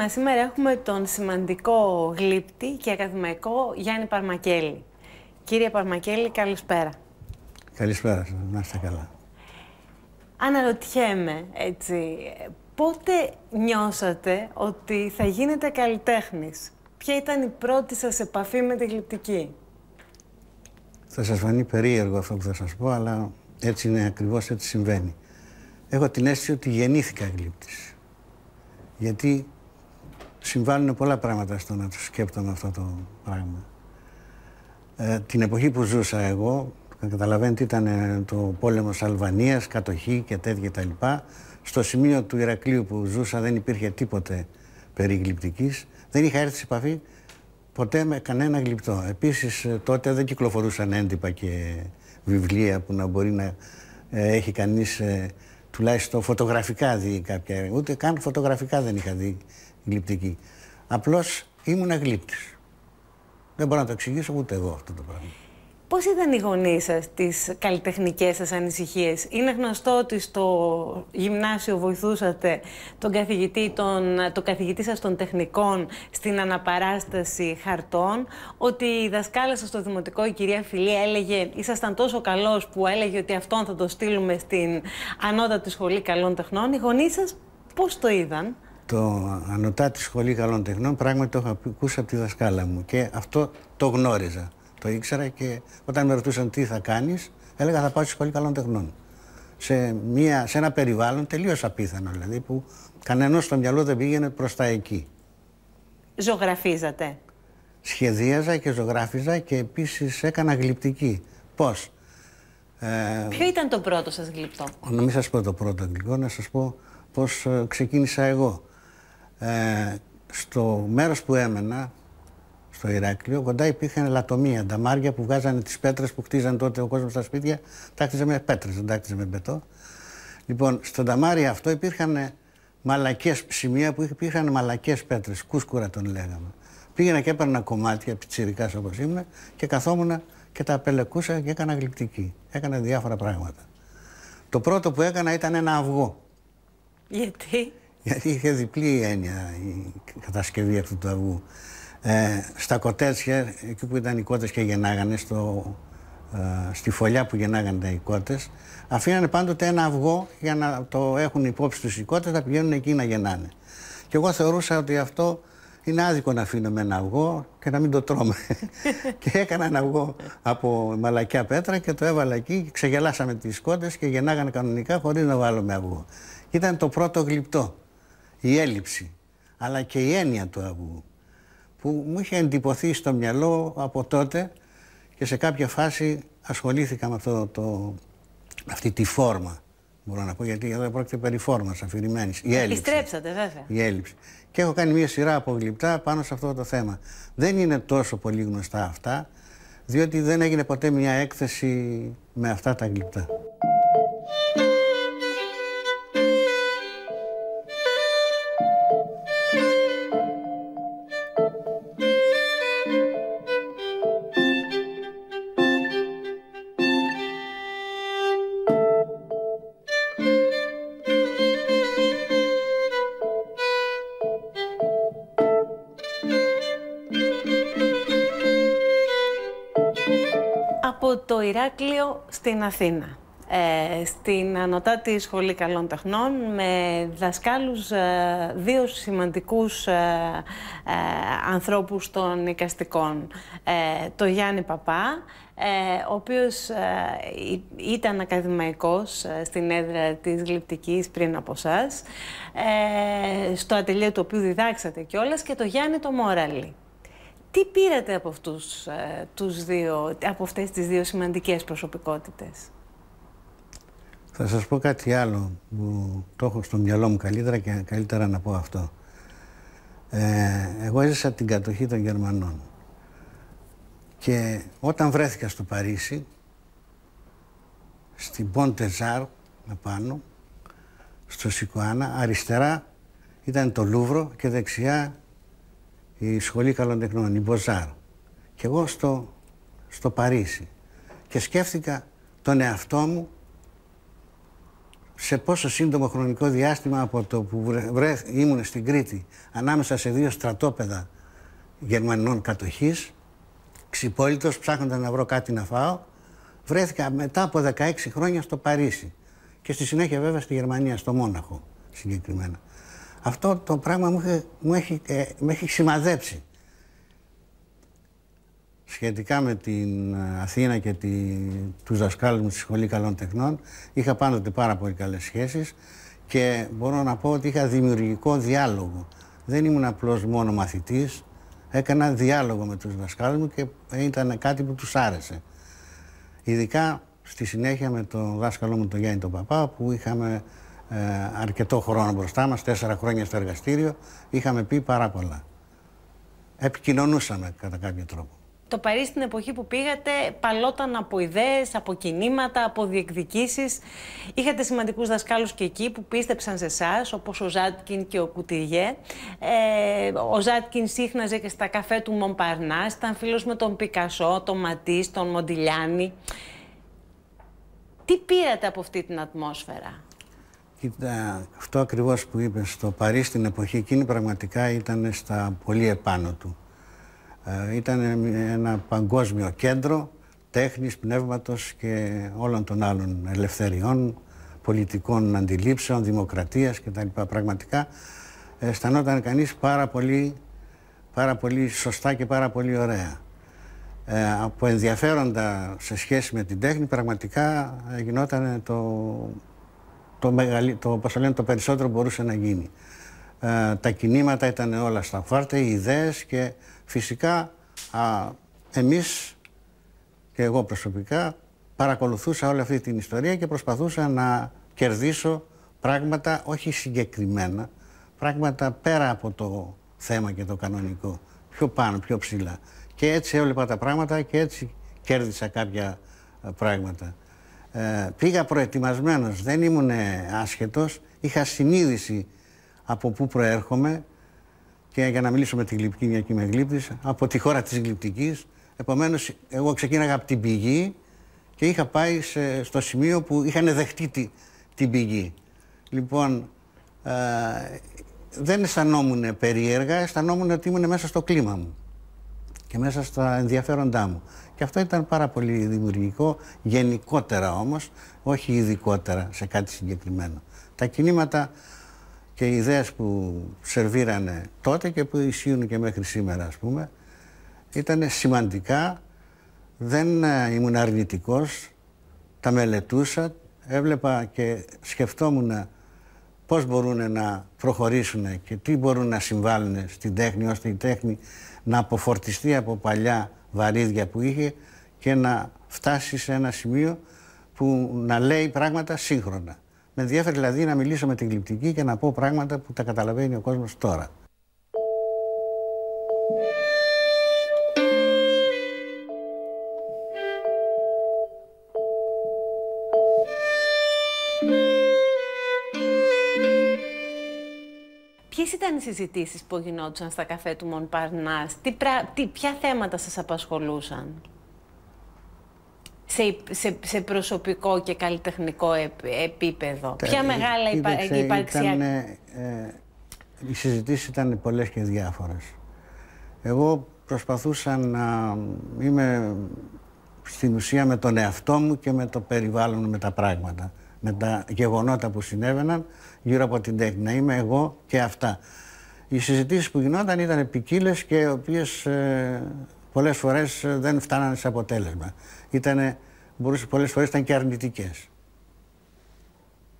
Μα σήμερα έχουμε τον σημαντικό γλύπτη και ακαδημαϊκό Γιάννη Παρμακέλη. Κύριε Παρμακέλη, καλησπέρα. Καλησπέρα, να είστε καλά. Αναρωτιέμαι, έτσι, πότε νιώσατε ότι θα γίνετε καλλιτέχνης. Ποια ήταν η πρώτη σας επαφή με τη γλυπτική. Θα σας φανεί περίεργο αυτό που θα σας πω, αλλά έτσι είναι ακριβώς, έτσι συμβαίνει. Έχω την αίσθηση ότι γεννήθηκα γλύπτης. Γιατί συμβάλλουν πολλά πράγματα στο να το σκέπτομαι αυτό το πράγμα. Ε, την εποχή που ζούσα εγώ, καταλαβαίνετε ήταν ε, το πόλεμος Αλβανίας, κατοχή και τέτοια τα λοιπά. Στο σημείο του Ηρακλείου που ζούσα δεν υπήρχε τίποτε περιγλυπτικής. Δεν είχα έρθει σε επαφή ποτέ με κανένα γλυπτό. Επίσης ε, τότε δεν κυκλοφορούσαν έντυπα και βιβλία που να μπορεί να ε, έχει κανείς τουλάχιστον φωτογραφικά δει κάποια. Ούτε καν φωτογραφικά δεν είχα δει γλυπτική. Απλώς ήμουν γλύπτης. Δεν μπορώ να το εξηγήσω ούτε εγώ αυτό το πράγμα. Πώς ήταν οι γονείς σας τις καλλιτεχνικές σας ανησυχίες, Είναι γνωστό ότι στο γυμνάσιο βοηθούσατε τον καθηγητή, τον, το καθηγητή σας των τεχνικών στην αναπαράσταση χαρτών. Ότι η δασκάλα σας στο δημοτικό, η κυρία Φιλή, έλεγε ήσασταν τόσο καλός που έλεγε ότι αυτόν θα το στείλουμε στην ανώτατη σχολή καλών τεχνών. Οι γονείς σας πώς το είδαν το Ανωτά τη Σχολή Καλών Τεχνών, πράγματι το είχα ακούσει από τη δασκάλα μου και αυτό το γνώριζα. Το ήξερα και όταν με ρωτούσαν τι θα κάνεις, έλεγα θα πάω στη Σχολή Καλών Τεχνών. Σε, μια, σε ένα περιβάλλον τελείως απίθανο, δηλαδή που κανένας στο μυαλό δεν πήγαινε προς τα εκεί. Ζωγραφίζατε. Σχεδίαζα και ζωγράφιζα και επίσης έκανα γλυπτική. Πώς. Ε, Ποιο ήταν το πρώτο σας γλυπτό. Να μην σας πω το πρώτο αγγλικό, να σας πω πώς ε, ξεκίνησα εγώ ε, στο μέρος που έμενα, στο Ηράκλειο, κοντά υπήρχαν λατομεία, νταμάρια που βγάζανε τις πέτρες που χτίζαν τότε ο κόσμος στα σπίτια, τα χτίζε με πέτρες, δεν τα χτίζε με πετό. Λοιπόν, στο νταμάρι αυτό υπήρχαν μαλακές σημεία που υπήρχαν μαλακές πέτρες, κούσκουρα τον λέγαμε. Πήγαινα και έπαιρνα κομμάτια πιτσιρικάς όπως ήμουν και καθόμουν και τα απελεκούσα και έκανα γλυπτική. Έκανα διάφορα πράγματα. Το πρώτο που έκανα ήταν ένα αυγό. Γιατί? γιατί είχε διπλή έννοια η κατασκευή αυτού του αυγού. Ε, στα κοτέτσια, εκεί που ήταν οι κότες και γεννάγανε, στο, ε, στη φωλιά που γεννάγανε τα κότες, αφήνανε πάντοτε ένα αυγό για να το έχουν υπόψη τους οι κότες, να πηγαίνουν εκεί να γεννάνε. Και εγώ θεωρούσα ότι αυτό είναι άδικο να αφήνουμε ένα αυγό και να μην το τρώμε. και έκανα ένα αυγό από μαλακιά πέτρα και το έβαλα εκεί. Ξεγελάσαμε τις κότες και γεννάγανε κανονικά χωρίς να βάλουμε αυγό. Ήταν το πρώτο γλυπτό η έλλειψη, αλλά και η έννοια του αγού, που μου είχε εντυπωθεί στο μυαλό από τότε και σε κάποια φάση ασχολήθηκα με αυτό το, αυτή τη φόρμα. Μπορώ να πω γιατί εδώ πρόκειται περί φόρμας αφηρημένης. Η έλλειψη. Επιστρέψατε, βέβαια. Η έλλειψη. Και έχω κάνει μια σειρά από γλυπτά πάνω σε αυτό το θέμα. Δεν είναι τόσο πολύ γνωστά αυτά, διότι δεν έγινε ποτέ μια έκθεση με αυτά τα γλυπτά. το Ηράκλειο στην Αθήνα. Ε, στην Ανωτάτη Σχολή Καλών Τεχνών με δασκάλους ε, δύο σημαντικούς ε, ε, ανθρώπους των οικαστικών. Ε, το Γιάννη Παπά, ο οποίος ήταν ακαδημαϊκός στην έδρα της Γλυπτικής πριν από ε, στο ατελείο του οποίου διδάξατε κιόλας και το Γιάννη το Μόραλι τι πήρατε από, αυτούς, ε, τους δύο, από αυτές τις δύο σημαντικές προσωπικότητες. Θα σας πω κάτι άλλο που το έχω στο μυαλό μου καλύτερα και καλύτερα να πω αυτό. Ε, εγώ έζησα την κατοχή των Γερμανών. Και όταν βρέθηκα στο Παρίσι, στην Ποντεζάρ, πάνω, στο Σικουάνα, αριστερά ήταν το Λούβρο και δεξιά η Σχολή Καλοντεχνών, η Μποζάρ. Και εγώ στο, στο Παρίσι. Και σκέφτηκα τον εαυτό μου σε πόσο σύντομο χρονικό διάστημα από το που ήμουν στην Κρήτη ανάμεσα σε δύο στρατόπεδα γερμανών κατοχής ξυπόλυτος ψάχνοντας να βρω κάτι να φάω βρέθηκα μετά από 16 χρόνια στο Παρίσι και στη συνέχεια βέβαια στη Γερμανία, στο Μόναχο συγκεκριμένα. Αυτό το πράγμα μου, μου έχει, ε, σημαδέψει. Σχετικά με την ε, Αθήνα και τη, τους δασκάλους μου στη Σχολή Καλών Τεχνών, είχα πάντοτε πάρα πολύ καλές σχέσεις και μπορώ να πω ότι είχα δημιουργικό διάλογο. Δεν ήμουν απλώς μόνο μαθητής, έκανα διάλογο με τους δασκάλους μου και ήταν κάτι που τους άρεσε. Ειδικά στη συνέχεια με τον δάσκαλό μου τον Γιάννη Παπά που είχαμε ε, αρκετό χρόνο μπροστά μας, τέσσερα χρόνια στο εργαστήριο, είχαμε πει πάρα πολλά. Επικοινωνούσαμε κατά κάποιο τρόπο. Το Παρίσι την εποχή που πήγατε παλόταν από ιδέες, από κινήματα, από διεκδικήσεις. Είχατε σημαντικούς δασκάλους και εκεί που πίστεψαν σε εσάς, όπως ο Ζάτκιν και ο Κουτιγέ. Ε, ο Ζάτκιν σύχναζε και στα καφέ του Μομπαρνά, ήταν φίλος με τον Πικασό, τον Ματίς, τον Μοντιλιάνη. Τι πήρατε από αυτή την ατμόσφαιρα? Κοίτα, αυτό ακριβώς που είπες, το Παρίσι στην εποχή εκείνη πραγματικά ήταν στα πολύ επάνω του. Ε, ήταν ένα παγκόσμιο κέντρο τέχνης, πνεύματος και όλων των άλλων ελευθεριών, πολιτικών αντιλήψεων, δημοκρατίας κτλ. Πραγματικά ε, αισθανόταν κανείς πάρα πολύ, πάρα πολύ σωστά και πάρα πολύ ωραία. Ε, από ενδιαφέροντα σε σχέση με την τέχνη πραγματικά ε, γινόταν το το, μεγαλύ, το, λένε, το περισσότερο μπορούσε να γίνει. Ε, τα κινήματα ήταν όλα στα φάρτα, οι ιδέες και φυσικά α, εμείς και εγώ προσωπικά παρακολουθούσα όλη αυτή την ιστορία και προσπαθούσα να κερδίσω πράγματα όχι συγκεκριμένα, πράγματα πέρα από το θέμα και το κανονικό, πιο πάνω, πιο ψηλά. Και έτσι έβλεπα τα πράγματα και έτσι κέρδισα κάποια ε, πράγματα. Ε, πήγα προετοιμασμένος, δεν ήμουν άσχετος. Είχα συνείδηση από πού προέρχομαι και για να μιλήσω με τη γλυπτική, μια και με από τη χώρα της γλυπτικής. Επομένως, εγώ ξεκίναγα από την πηγή και είχα πάει στο σημείο που είχαν δεχτεί τη, την πηγή. Λοιπόν, ε, δεν αισθανόμουν περίεργα, αισθανόμουν ότι ήμουν μέσα στο κλίμα μου και μέσα στα ενδιαφέροντά μου. Και αυτό ήταν πάρα πολύ δημιουργικό, γενικότερα όμως, όχι ειδικότερα σε κάτι συγκεκριμένο. Τα κινήματα και οι ιδέες που σερβίρανε τότε και που ισχύουν και μέχρι σήμερα, ας πούμε, ήταν σημαντικά, δεν ε, ήμουν αρνητικός, τα μελετούσα, έβλεπα και σκεφτόμουν ε, πώς μπορούν να προχωρήσουν και τι μπορούν να συμβάλλουν στην τέχνη, ώστε η τέχνη να αποφορτιστεί από παλιά βαρύδια που είχε και να φτάσει σε ένα σημείο που να λέει πράγματα σύγχρονα. Με ενδιαφέρει δηλαδή να μιλήσω με την κλειπτική και να πω πράγματα που τα καταλαβαίνει ο κόσμος τώρα. τι συζητήσεις που γινόντουσαν στα καφέ του Μον Παρνάς, τι, ποια θέματα σας απασχολούσαν σε, προσωπικό και καλλιτεχνικό επίπεδο. ποια μεγάλα υπα... Ε, υπάρξια... Ε, ε, οι συζητήσεις ήταν πολλές και διάφορες. Εγώ προσπαθούσα να είμαι στην ουσία με τον εαυτό μου και με το περιβάλλον, με τα πράγματα, με τα γεγονότα που συνέβαιναν γύρω από την τέχνη. Να είμαι εγώ και αυτά οι συζητήσεις που γινόταν ήταν ποικίλες και οι οποίες ε, πολλές φορές ε, δεν φτάνανε σε αποτέλεσμα. Ήτανε, μπορούσε, πολλές φορές ήταν και αρνητικές.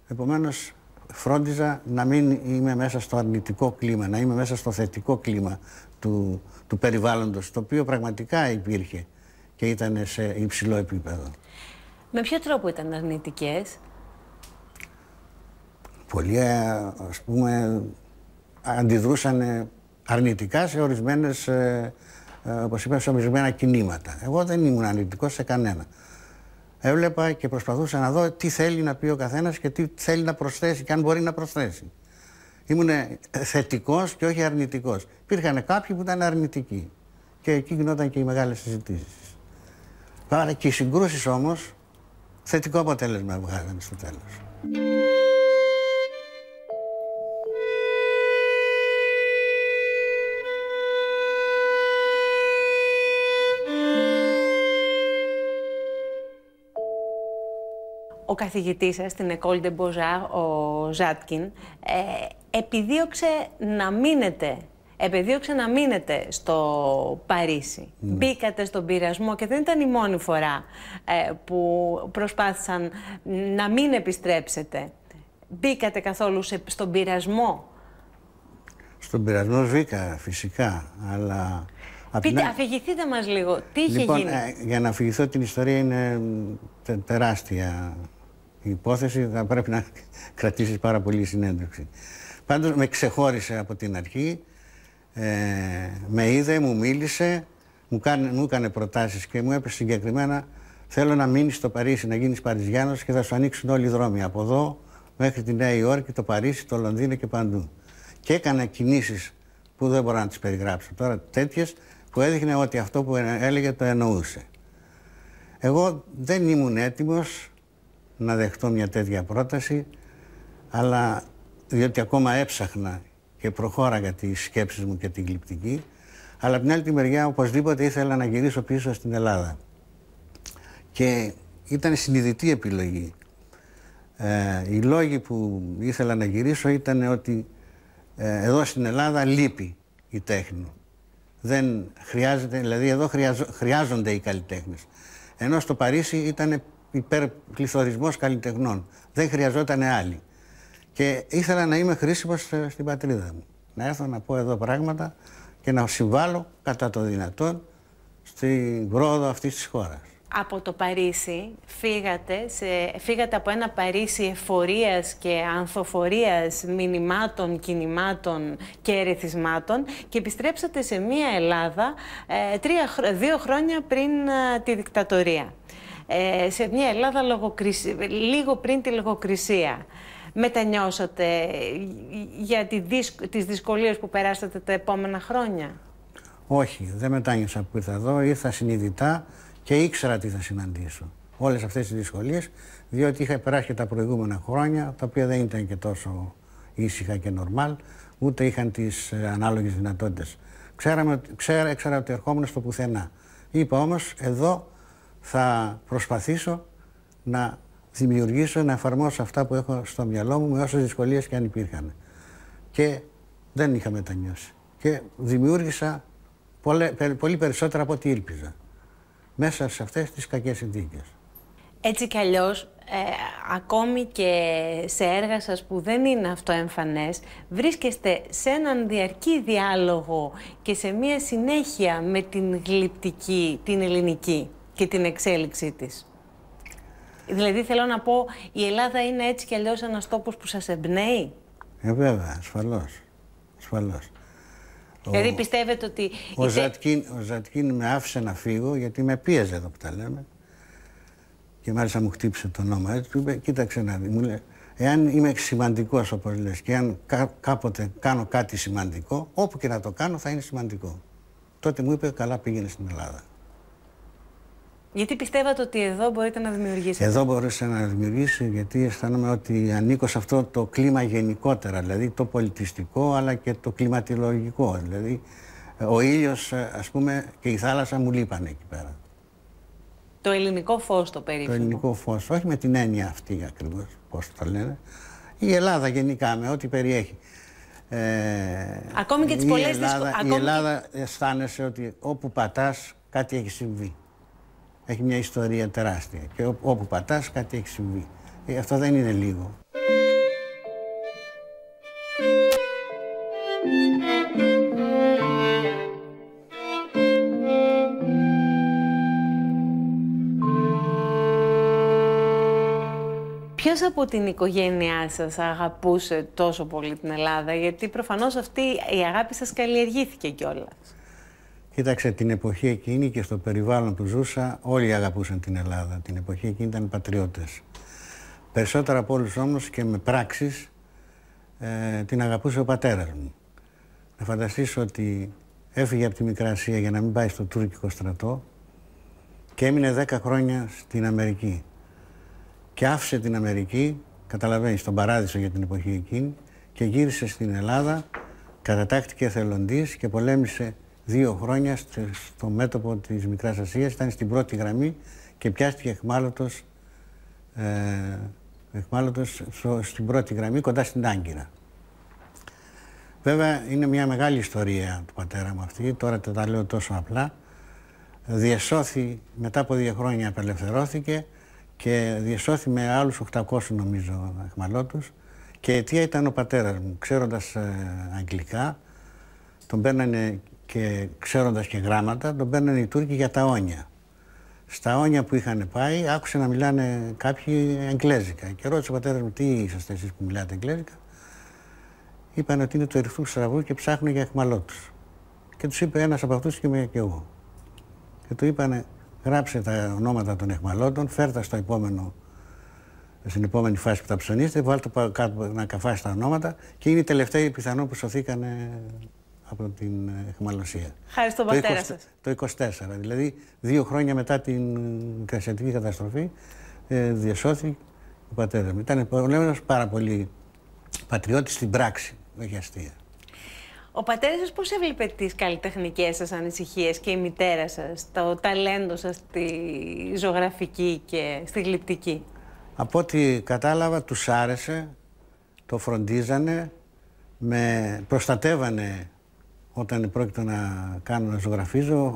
Επομένως, φρόντιζα να μην είμαι μέσα στο αρνητικό κλίμα, να είμαι μέσα στο θετικό κλίμα του, του περιβάλλοντος, το οποίο πραγματικά υπήρχε και ήταν σε υψηλό επίπεδο. Με ποιο τρόπο ήταν αρνητικές? Πολύ, ε, ας πούμε, αντιδρούσαν ε, αρνητικά σε ορισμένες, ε, ε, όπως είπα, σε ορισμένα κινήματα. Εγώ δεν ήμουν αρνητικός σε κανένα. Έβλεπα και προσπαθούσα να δω τι θέλει να πει ο καθένας και τι θέλει να προσθέσει και αν μπορεί να προσθέσει. Ήμουν θετικός και όχι αρνητικός. Υπήρχαν κάποιοι που ήταν αρνητικοί και εκεί γινόταν και οι μεγάλες συζητήσεις. Άρα και οι συγκρούσεις όμως, θετικό αποτέλεσμα βγάζανε στο τέλος. ο καθηγητής σας στην École de beaux ο Ζάτκιν, ε, επιδίωξε να μείνετε επεδίωξε να μείνετε στο Παρίσι. Ναι. Μπήκατε στον πειρασμό και δεν ήταν η μόνη φορά ε, που προσπάθησαν να μην επιστρέψετε. Μπήκατε καθόλου στον πειρασμό. Στον πειρασμό βήκα φυσικά, αλλά... Πείτε, αφηγηθείτε μας λίγο. Τι είχε λοιπόν, ε, για να αφηγηθώ την ιστορία είναι τεράστια η υπόθεση, θα πρέπει να κρατήσεις πάρα πολύ συνέντευξη. Πάντως με ξεχώρισε από την αρχή, ε, με είδε, μου μίλησε, μου, μου έκανε προτάσεις και μου έπεσε συγκεκριμένα θέλω να μείνεις στο Παρίσι, να γίνεις Παριζιάνος και θα σου ανοίξουν όλοι οι δρόμοι από εδώ μέχρι τη Νέα Υόρκη, το Παρίσι, το Λονδίνο και παντού. Και έκανα κινήσεις που δεν μπορώ να τις περιγράψω τώρα, τέτοιες που έδειχνε ότι αυτό που έλεγε το εννοούσε. Εγώ δεν ήμουν έτοιμος να δεχτώ μια τέτοια πρόταση, αλλά διότι ακόμα έψαχνα και προχώραγα τις σκέψεις μου και την γλυπτική, αλλά από την άλλη τη μεριά οπωσδήποτε ήθελα να γυρίσω πίσω στην Ελλάδα. Και ήταν συνειδητή επιλογή. Ε, οι λόγοι που ήθελα να γυρίσω ήταν ότι ε, εδώ στην Ελλάδα λείπει η τέχνη. Δεν χρειάζεται, δηλαδή εδώ χρειάζονται οι καλλιτέχνες. Ενώ στο Παρίσι ήταν υπερπληθωρισμός καλλιτεχνών. Δεν χρειαζόταν άλλοι. Και ήθελα να είμαι χρήσιμος ε, στην πατρίδα μου. Να έρθω να πω εδώ πράγματα και να συμβάλλω κατά το δυνατόν στην πρόοδο αυτής της χώρας. Από το Παρίσι φύγατε, σε, φύγατε από ένα Παρίσι εφορίας και ανθοφορίας μηνυμάτων, κινημάτων και ερεθισμάτων και επιστρέψατε σε μια Ελλάδα ε, δύο χρόνια πριν ε, τη δικτατορία ε, σε μια Ελλάδα λίγο πριν τη λογοκρισία. Μετανιώσατε για τη δυσκολίε τις δυσκολίες που περάσατε τα επόμενα χρόνια. Όχι, δεν μετάνιωσα που ήρθα εδώ, ήρθα συνειδητά και ήξερα τι θα συναντήσω. Όλες αυτές τις δυσκολίες, διότι είχα περάσει και τα προηγούμενα χρόνια, τα οποία δεν ήταν και τόσο ήσυχα και νορμάλ, ούτε είχαν τις ε, ανάλογες δυνατότητες. Ξέραμε, ξέρα, ότι ερχόμουν στο πουθενά. Είπα όμως, εδώ θα προσπαθήσω να δημιουργήσω, να εφαρμόσω αυτά που έχω στο μυαλό μου με όσες δυσκολίες και αν υπήρχαν. Και δεν είχα μετανιώσει. Και δημιούργησα πολύ περισσότερα από ό,τι ήλπιζα μέσα σε αυτές τις κακές συνθήκες. Έτσι κι αλλιώς, ε, ακόμη και σε έργα σας που δεν είναι αυτό εμφανές, βρίσκεστε σε έναν διαρκή διάλογο και σε μία συνέχεια με την γλυπτική, την ελληνική και την εξέλιξή της. Δηλαδή θέλω να πω, η Ελλάδα είναι έτσι κι αλλιώς ένας τόπος που σας εμπνέει. Ε, βέβαια, ασφαλώς. ασφαλώς. Δηλαδή πιστεύετε ότι... Ο, είτε... Ζατκίν, ο Ζατκίν με άφησε να φύγω γιατί με πίεζε εδώ που τα λέμε. Και μάλιστα μου χτύπησε το όνομα έτσι, του είπε, κοίταξε να δει, μου λέει, εάν είμαι σημαντικός όπως λες, και αν κα, κάποτε κάνω κάτι σημαντικό, όπου και να το κάνω θα είναι σημαντικό. Τότε μου είπε, καλά πήγαινε στην Ελλάδα. Γιατί πιστεύατε ότι εδώ μπορείτε να δημιουργήσετε. Εδώ μπορούσα να δημιουργήσω γιατί αισθάνομαι ότι ανήκω σε αυτό το κλίμα γενικότερα, δηλαδή το πολιτιστικό αλλά και το κλιματιλογικό. Δηλαδή ο ήλιος ας πούμε και η θάλασσα μου λείπανε εκεί πέρα. Το ελληνικό φως το περίφημο. Το ελληνικό φως, όχι με την έννοια αυτή ακριβώς, πώς το λένε. Η Ελλάδα γενικά με ό,τι περιέχει. Ε, Ακόμη και τις πολλές δυσκολίες. Η Ελλάδα αισθάνεσαι ότι όπου πατάς κάτι έχει συμβεί έχει μια ιστορία τεράστια και όπου πατάς κάτι έχει συμβεί. Ε, αυτό δεν είναι λίγο. Ποιος από την οικογένειά σας αγαπούσε τόσο πολύ την Ελλάδα, γιατί προφανώς αυτή η αγάπη σας καλλιεργήθηκε κιόλας. Κοίταξε την εποχή εκείνη και στο περιβάλλον που ζούσα, όλοι αγαπούσαν την Ελλάδα. Την εποχή εκείνη ήταν πατριώτες. Περισσότερα από όλους όμως και με πράξεις ε, την αγαπούσε ο πατέρας μου. Να φανταστείς ότι έφυγε από τη μικρασία για να μην πάει στο τουρκικό στρατό και έμεινε 10 χρόνια στην Αμερική. Και άφησε την Αμερική, καταλαβαίνεις, τον παράδεισο για την εποχή εκείνη και γύρισε στην Ελλάδα, κατατάχτηκε εθελοντής και πολέμησε δύο χρόνια στο μέτωπο της Μικράς Ασίας, ήταν στην πρώτη γραμμή και πιάστηκε εχμάλωτος, ε, εχμάλωτος στην πρώτη γραμμή κοντά στην Άγκυρα. Βέβαια είναι μια μεγάλη ιστορία του πατέρα μου αυτή, τώρα τα, λέω τόσο απλά. Διασώθη μετά από δύο χρόνια απελευθερώθηκε και διεσώθη με άλλους 800 νομίζω εχμαλώτους και αιτία ήταν ο πατέρας μου, ξέροντας ε, αγγλικά, τον παίρνανε και ξέροντας και γράμματα, τον παίρνανε οι Τούρκοι για τα όνια. Στα όνια που είχαν πάει, άκουσε να μιλάνε κάποιοι εγγλέζικα. Και ρώτησε ο πατέρας μου, τι είσαστε εσείς που μιλάτε εγγλέζικα. Είπαν ότι είναι το ερυθρού στραβού και ψάχνουν για του. Και τους είπε ένας από αυτούς και είμαι και εγώ. Και του είπαν, γράψε τα ονόματα των εχμαλώτων, φέρτα στο επόμενο, στην επόμενη φάση που τα ψωνίσετε, βάλτε κάτω να καφάσει τα ονόματα και είναι η τελευταία πιθανό που σωθήκανε από την Εχμαλωσία. Χάρη στον πατέρα σας. Το 24, δηλαδή δύο χρόνια μετά την κρασιατική καταστροφή, ε, διασώθηκε διασώθη ο πατέρας μου. Ήταν ένα πάρα πολύ πατριώτης στην πράξη, όχι αστεία. Ο πατέρας σας πώς έβλεπε τις καλλιτεχνικές σας ανησυχίες και η μητέρα σας, το ταλέντο σας στη ζωγραφική και στη γλυπτική. Από ό,τι κατάλαβα, τους άρεσε, το φροντίζανε, με προστατεύανε όταν πρόκειται να κάνω να ζωγραφίζω,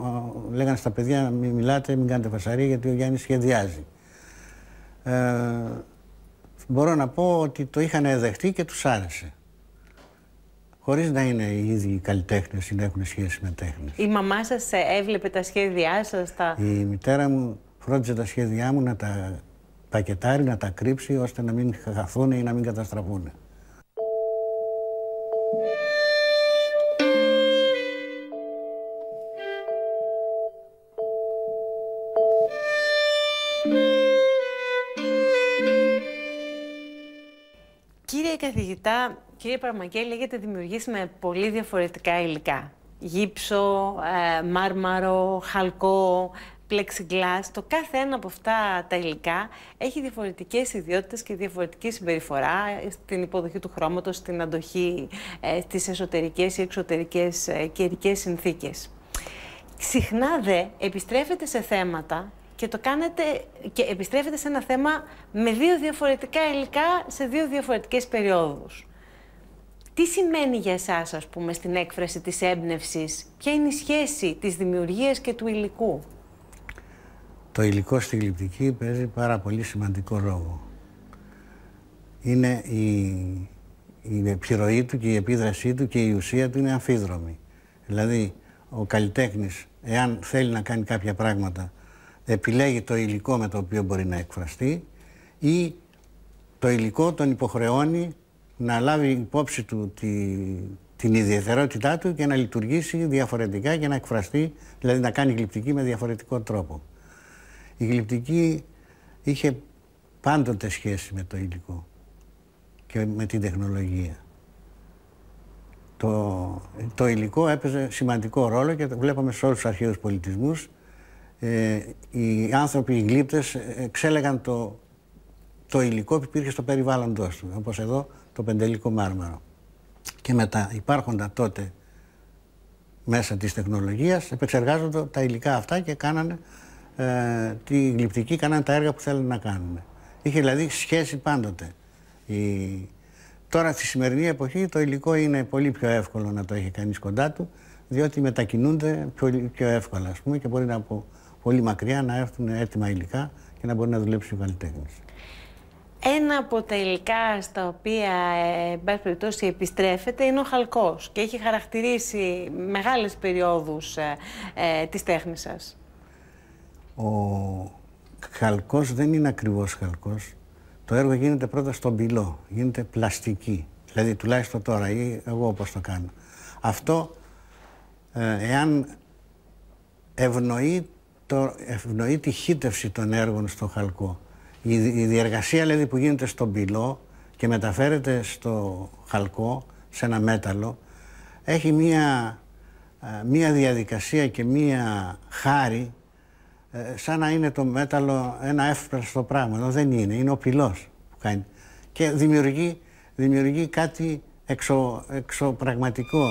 λέγανε στα παιδιά μην μιλάτε, μην κάνετε φασαρία γιατί ο Γιάννης σχεδιάζει. Ε, μπορώ να πω ότι το είχαν δεχτεί και τους άρεσε. Χωρίς να είναι οι ίδιοι καλλιτέχνες ή να έχουν σχέση με τέχνες. Η μαμά σας ε, έβλεπε τα σχέδιά σας. Τα... Η μητέρα μου φρόντιζε τα σχέδιά μου να τα πακετάρει, να τα κρύψει ώστε να μην χαθούν ή να μην καταστραφούν. καθηγητά, κύριε Παρμακέλη, λέγεται δημιουργήσει με πολύ διαφορετικά υλικά. Γύψο, ε, μάρμαρο, χαλκό, plexiglass, το κάθε ένα από αυτά τα υλικά έχει διαφορετικές ιδιότητες και διαφορετική συμπεριφορά στην υποδοχή του χρώματος, στην αντοχή ε, στις εσωτερικές ή εξωτερικές ε, καιρικές συνθήκες. Συχνά δε επιστρέφεται σε θέματα και το κάνετε και επιστρέφετε σε ένα θέμα με δύο διαφορετικά υλικά σε δύο διαφορετικές περιόδους. Τι σημαίνει για εσάς, ας πούμε, στην έκφραση της έμπνευσης, ποια είναι η σχέση της δημιουργίας και του υλικού. Το υλικό στη γλυπτική παίζει πάρα πολύ σημαντικό ρόλο. Είναι η, η επιρροή του και η επίδρασή του και η ουσία του είναι αμφίδρομη. Δηλαδή, ο καλλιτέχνης, εάν θέλει να κάνει κάποια πράγματα επιλέγει το υλικό με το οποίο μπορεί να εκφραστεί ή το υλικό τον υποχρεώνει να λάβει υπόψη του τη, την ιδιαιτερότητά του και να λειτουργήσει διαφορετικά και να εκφραστεί, δηλαδή να κάνει γλυπτική με διαφορετικό τρόπο. Η γλυπτική είχε πάντοτε σχέση με το υλικό και με την τεχνολογία. Το, το υλικό έπαιζε σημαντικό ρόλο και το βλέπαμε σε όλους τους αρχαίους πολιτισμούς ε, οι άνθρωποι, οι γλύπτες, ε, ξέλεγαν το, το υλικό που υπήρχε στο περιβάλλοντός τους, όπως εδώ το πεντελικό μάρμαρο. Και με τα υπάρχοντα τότε μέσα της τεχνολογίας επεξεργάζονταν τα υλικά αυτά και κάνανε ε, τη γλυπτική, κάνανε τα έργα που θέλουν να κάνουν. Είχε δηλαδή σχέση πάντοτε. Η... Τώρα στη σημερινή εποχή το υλικό είναι πολύ πιο εύκολο να το έχει κανείς κοντά του, διότι μετακινούνται πιο, πιο εύκολα ας πούμε, και μπορεί να απο, πολύ μακριά να έρθουν έτοιμα υλικά και να μπορεί να δουλέψει ο καλλιτέχνης. Ένα από τα υλικά στα οποία, ε, επιστρέφεται είναι ο χαλκός και έχει χαρακτηρίσει μεγάλες περιόδους ε, ε, της τέχνης σας. Ο χαλκός δεν είναι ακριβώς χαλκός. Το έργο γίνεται πρώτα στον πυλό, γίνεται πλαστική. Δηλαδή, τουλάχιστον τώρα, ή εγώ όπως το κάνω. Αυτό, ε, εάν ευνοεί αυτό ευνοεί τη χύτευση των έργων στο χαλκό. Η, η διεργασία δηλαδή, που γίνεται στον πυλό και μεταφέρεται στο χαλκό, σε ένα μέταλλο, έχει μία, ε, μία διαδικασία και μία χάρη ε, σαν να είναι το μέταλλο ένα εύπραστο πράγμα. δεν είναι, είναι ο πυλός που κάνει. Και δημιουργεί, δημιουργεί κάτι εξω, εξωπραγματικό.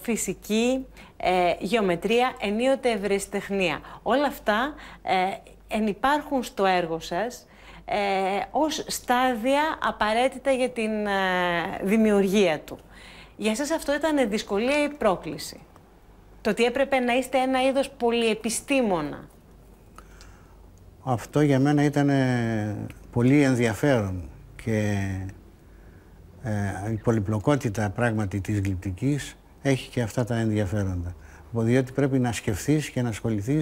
φυσική, ε, γεωμετρία, ενίοτε ευρεσιτεχνία. Όλα αυτά ε, ενυπάρχουν στο έργο σας ε, ως στάδια απαραίτητα για την ε, δημιουργία του. Για σας αυτό ήταν δυσκολία ή πρόκληση. Το ότι έπρεπε να είστε ένα είδος πολυεπιστήμονα. Αυτό για μένα ήταν πολύ ενδιαφέρον και ε, η πολυπλοκότητα πράγματι της γλυπτικής έχει και αυτά τα ενδιαφέροντα. Διότι πρέπει να σκεφτείς και να ασχοληθείς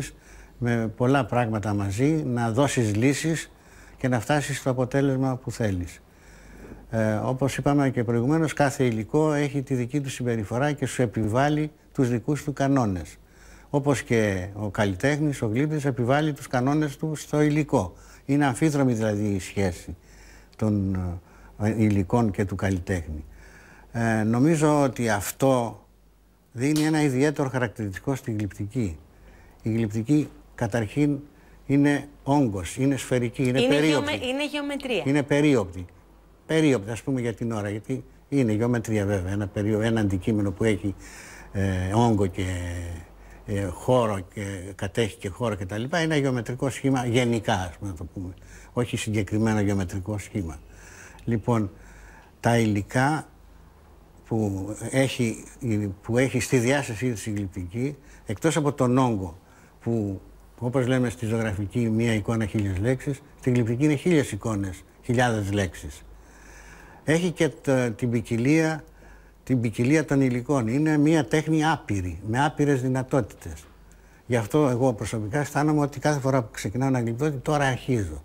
με πολλά πράγματα μαζί, να δώσεις λύσεις και να φτάσεις στο αποτέλεσμα που θέλεις. Ε, όπως είπαμε και προηγουμένως, κάθε υλικό έχει τη δική του συμπεριφορά και σου επιβάλλει τους δικούς του κανόνες. Όπως και ο καλλιτέχνης, ο γλύπτης επιβάλλει τους κανόνες του στο υλικό. Είναι αμφίδρομη δηλαδή η σχέση των ε, υλικών και του καλλιτέχνη. Ε, νομίζω ότι αυτό δίνει ένα ιδιαίτερο χαρακτηριστικό στην γλυπτική. Η γλυπτική καταρχήν είναι όγκος, είναι σφαιρική, είναι, περίοπτη. είναι γεωμετρία. Είναι περίοπτη. Περίοπτη ας πούμε για την ώρα, γιατί είναι γεωμετρία βέβαια, ένα, περίο, ένα αντικείμενο που έχει ε, όγκο και ε, χώρο και κατέχει και χώρο κτλ. λοιπά, είναι ένα γεωμετρικό σχήμα γενικά, ας πούμε το πούμε. Όχι συγκεκριμένο γεωμετρικό σχήμα. Λοιπόν, τα υλικά που έχει, που έχει στη διάσταση της γλυπτική, εκτός από τον όγκο που όπως λέμε στη ζωγραφική μία εικόνα χίλιες λέξεις, στην γλυπτική είναι χίλιες εικόνες, χιλιάδες λέξεις. Έχει και την, ποικιλία, την ποικιλία των υλικών. Είναι μία τέχνη άπειρη, με άπειρες δυνατότητες. Γι' αυτό εγώ προσωπικά αισθάνομαι ότι κάθε φορά που ξεκινάω να γλυπτώ, τώρα αρχίζω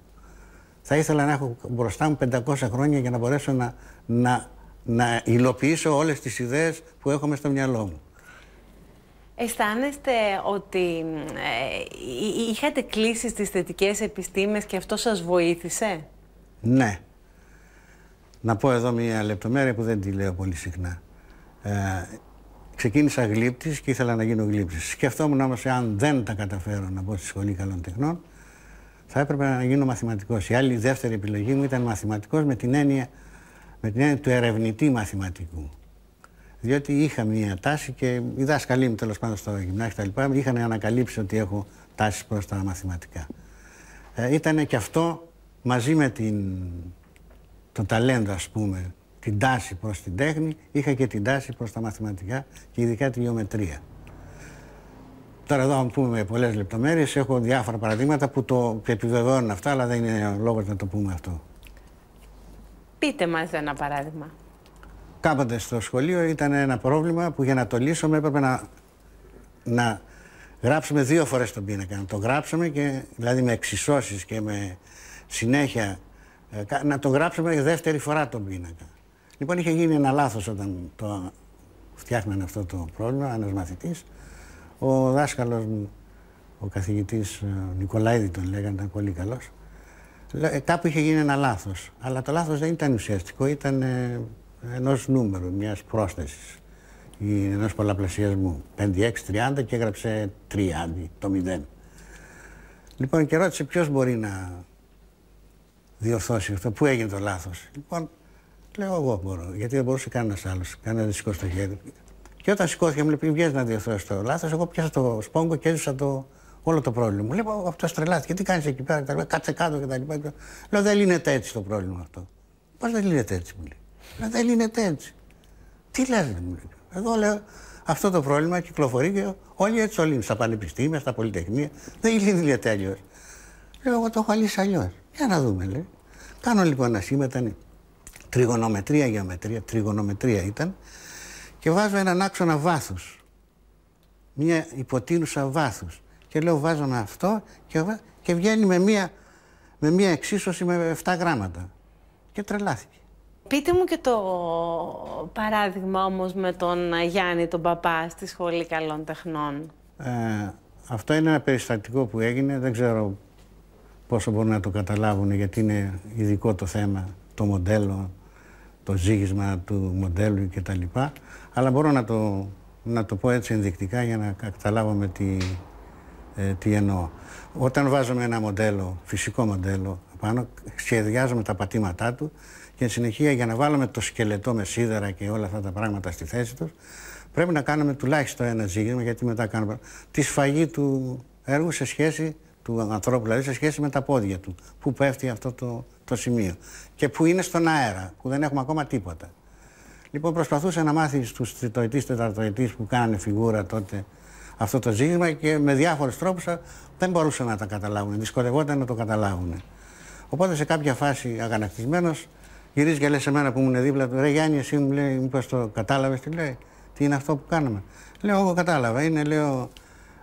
θα ήθελα να έχω μπροστά μου 500 χρόνια για να μπορέσω να, να, να υλοποιήσω όλες τις ιδέες που έχω μέσα στο μυαλό μου. Αισθάνεστε ότι ε, είχατε κλείσει στις θετικές επιστήμες και αυτό σας βοήθησε. Ναι. Να πω εδώ μια λεπτομέρεια που δεν τη λέω πολύ συχνά. Ε, ξεκίνησα γλύπτης και ήθελα να γίνω γλύπτης. Σκεφτόμουν όμως αν δεν τα καταφέρω να μπω στη Σχολή Καλών Τεχνών, θα έπρεπε να γίνω μαθηματικός. Η άλλη δεύτερη επιλογή μου ήταν μαθηματικός με την έννοια, με την έννοια του ερευνητή μαθηματικού. Διότι είχα μία τάση και οι δάσκαλοι μου τέλος πάντων στο γυμνάσιο τα λοιπά είχαν ανακαλύψει ότι έχω τάσεις προς τα μαθηματικά. Ε, ήταν και αυτό μαζί με την, το ταλέντο, ας πούμε, την τάση προς την τέχνη, είχα και την τάση προς τα μαθηματικά και ειδικά τη γεωμετρία. Τώρα εδώ, αν πούμε πολλές λεπτομέρειες, έχω διάφορα παραδείγματα που το επιβεβαιώνουν αυτά, αλλά δεν είναι λόγος να το πούμε αυτό. Πείτε μας ένα παράδειγμα. Κάποτε στο σχολείο ήταν ένα πρόβλημα που για να το λύσουμε έπρεπε να, να γράψουμε δύο φορές τον πίνακα. Να το γράψουμε και, δηλαδή με εξισώσεις και με συνέχεια. Ε, να το γράψουμε δεύτερη φορά τον πίνακα. Λοιπόν, είχε γίνει ένα λάθος όταν το φτιάχνανε αυτό το πρόβλημα, ένας μαθητής, ο δάσκαλος μου, ο καθηγητής ε, Νικολαίδη τον λέγανε, ήταν πολύ καλός. Κάπου ε, είχε γίνει ένα λάθος, αλλά το λάθος δεν ήταν ουσιαστικό, ήταν ενό ενός νούμερου, μιας πρόσθεσης, ενός πολλαπλασιασμού. 5-6-30 και έγραψε 3 το 0. Λοιπόν και ρώτησε ποιος μπορεί να διορθώσει αυτό, πού έγινε το λάθος. Λοιπόν, λέω εγώ μπορώ, γιατί δεν μπορούσε κανένας άλλος, κανένα σηκώσει το χέρι. Και όταν σηκώθηκε, μου λέει: Βγαίνει να διορθώσεις το λάθος. Εγώ πιάσα το σπόγκο και έζησα το, όλο το πρόβλημα. Μου λέει: Αυτός τρελάθηκε. Τι κάνεις εκεί πέρα, κάτσε κάτω λοιπά. Λέω: Δεν λύνεται έτσι το πρόβλημα αυτό. Πώς δεν λύνεται έτσι, μου λέει. Λέω, δεν λύνεται έτσι. Τι λες, μου λέει. Εγώ λέω: Αυτό το πρόβλημα κυκλοφορεί και όλοι έτσι όλοι στα πανεπιστήμια, στα πολυτεχνία. Δεν λύνεται αλλιώ. Λέω: Εγώ το έχω λύσει αλλιώς. Για να δούμε, λέει. Κάνω λοιπόν ένα σήμα, ήταν τριγωνομετρία, γεωμετρία, τριγωνομετρία ήταν και βάζω έναν άξονα βάθους. Μια υποτείνουσα βάθους. Και λέω βάζω αυτό και, βγαίνει με μια, με μια εξίσωση με 7 γράμματα. Και τρελάθηκε. Πείτε μου και το παράδειγμα όμως με τον Γιάννη τον παπά στη Σχολή Καλών Τεχνών. Ε, αυτό είναι ένα περιστατικό που έγινε, δεν ξέρω πόσο μπορούν να το καταλάβουν γιατί είναι ειδικό το θέμα, το μοντέλο, το ζήγισμα του μοντέλου κτλ. Αλλά μπορώ να το, να το πω έτσι ενδεικτικά για να καταλάβουμε τι, ε, τι εννοώ. Όταν βάζουμε ένα μοντέλο, φυσικό μοντέλο, πάνω, σχεδιάζουμε τα πατήματά του και εν συνεχεία για να βάλουμε το σκελετό με σίδερα και όλα αυτά τα πράγματα στη θέση τους, πρέπει να κάνουμε τουλάχιστον ένα ζήγημα, γιατί μετά κάνουμε τη σφαγή του έργου σε σχέση του ανθρώπου, δηλαδή σε σχέση με τα πόδια του, που πέφτει αυτό το σημείο και που είναι στον αέρα, που δεν έχουμε ακόμα τίποτα. Λοιπόν, προσπαθούσε να μάθει στους τριτοετής, τεταρτοετής που κάνανε φιγούρα τότε αυτό το ζήτημα και με διάφορους τρόπους δεν μπορούσαν να τα καταλάβουν. Δυσκολευόταν να το καταλάβουν. Οπότε σε κάποια φάση αγανακτισμένος γυρίζει και λες σε μένα που ήμουν δίπλα του: Ρε Γιάννη, εσύ μου λέει, μήπως το κατάλαβες τι λέει, τι είναι αυτό που κάναμε. Λέω, εγώ κατάλαβα. Είναι, λέω,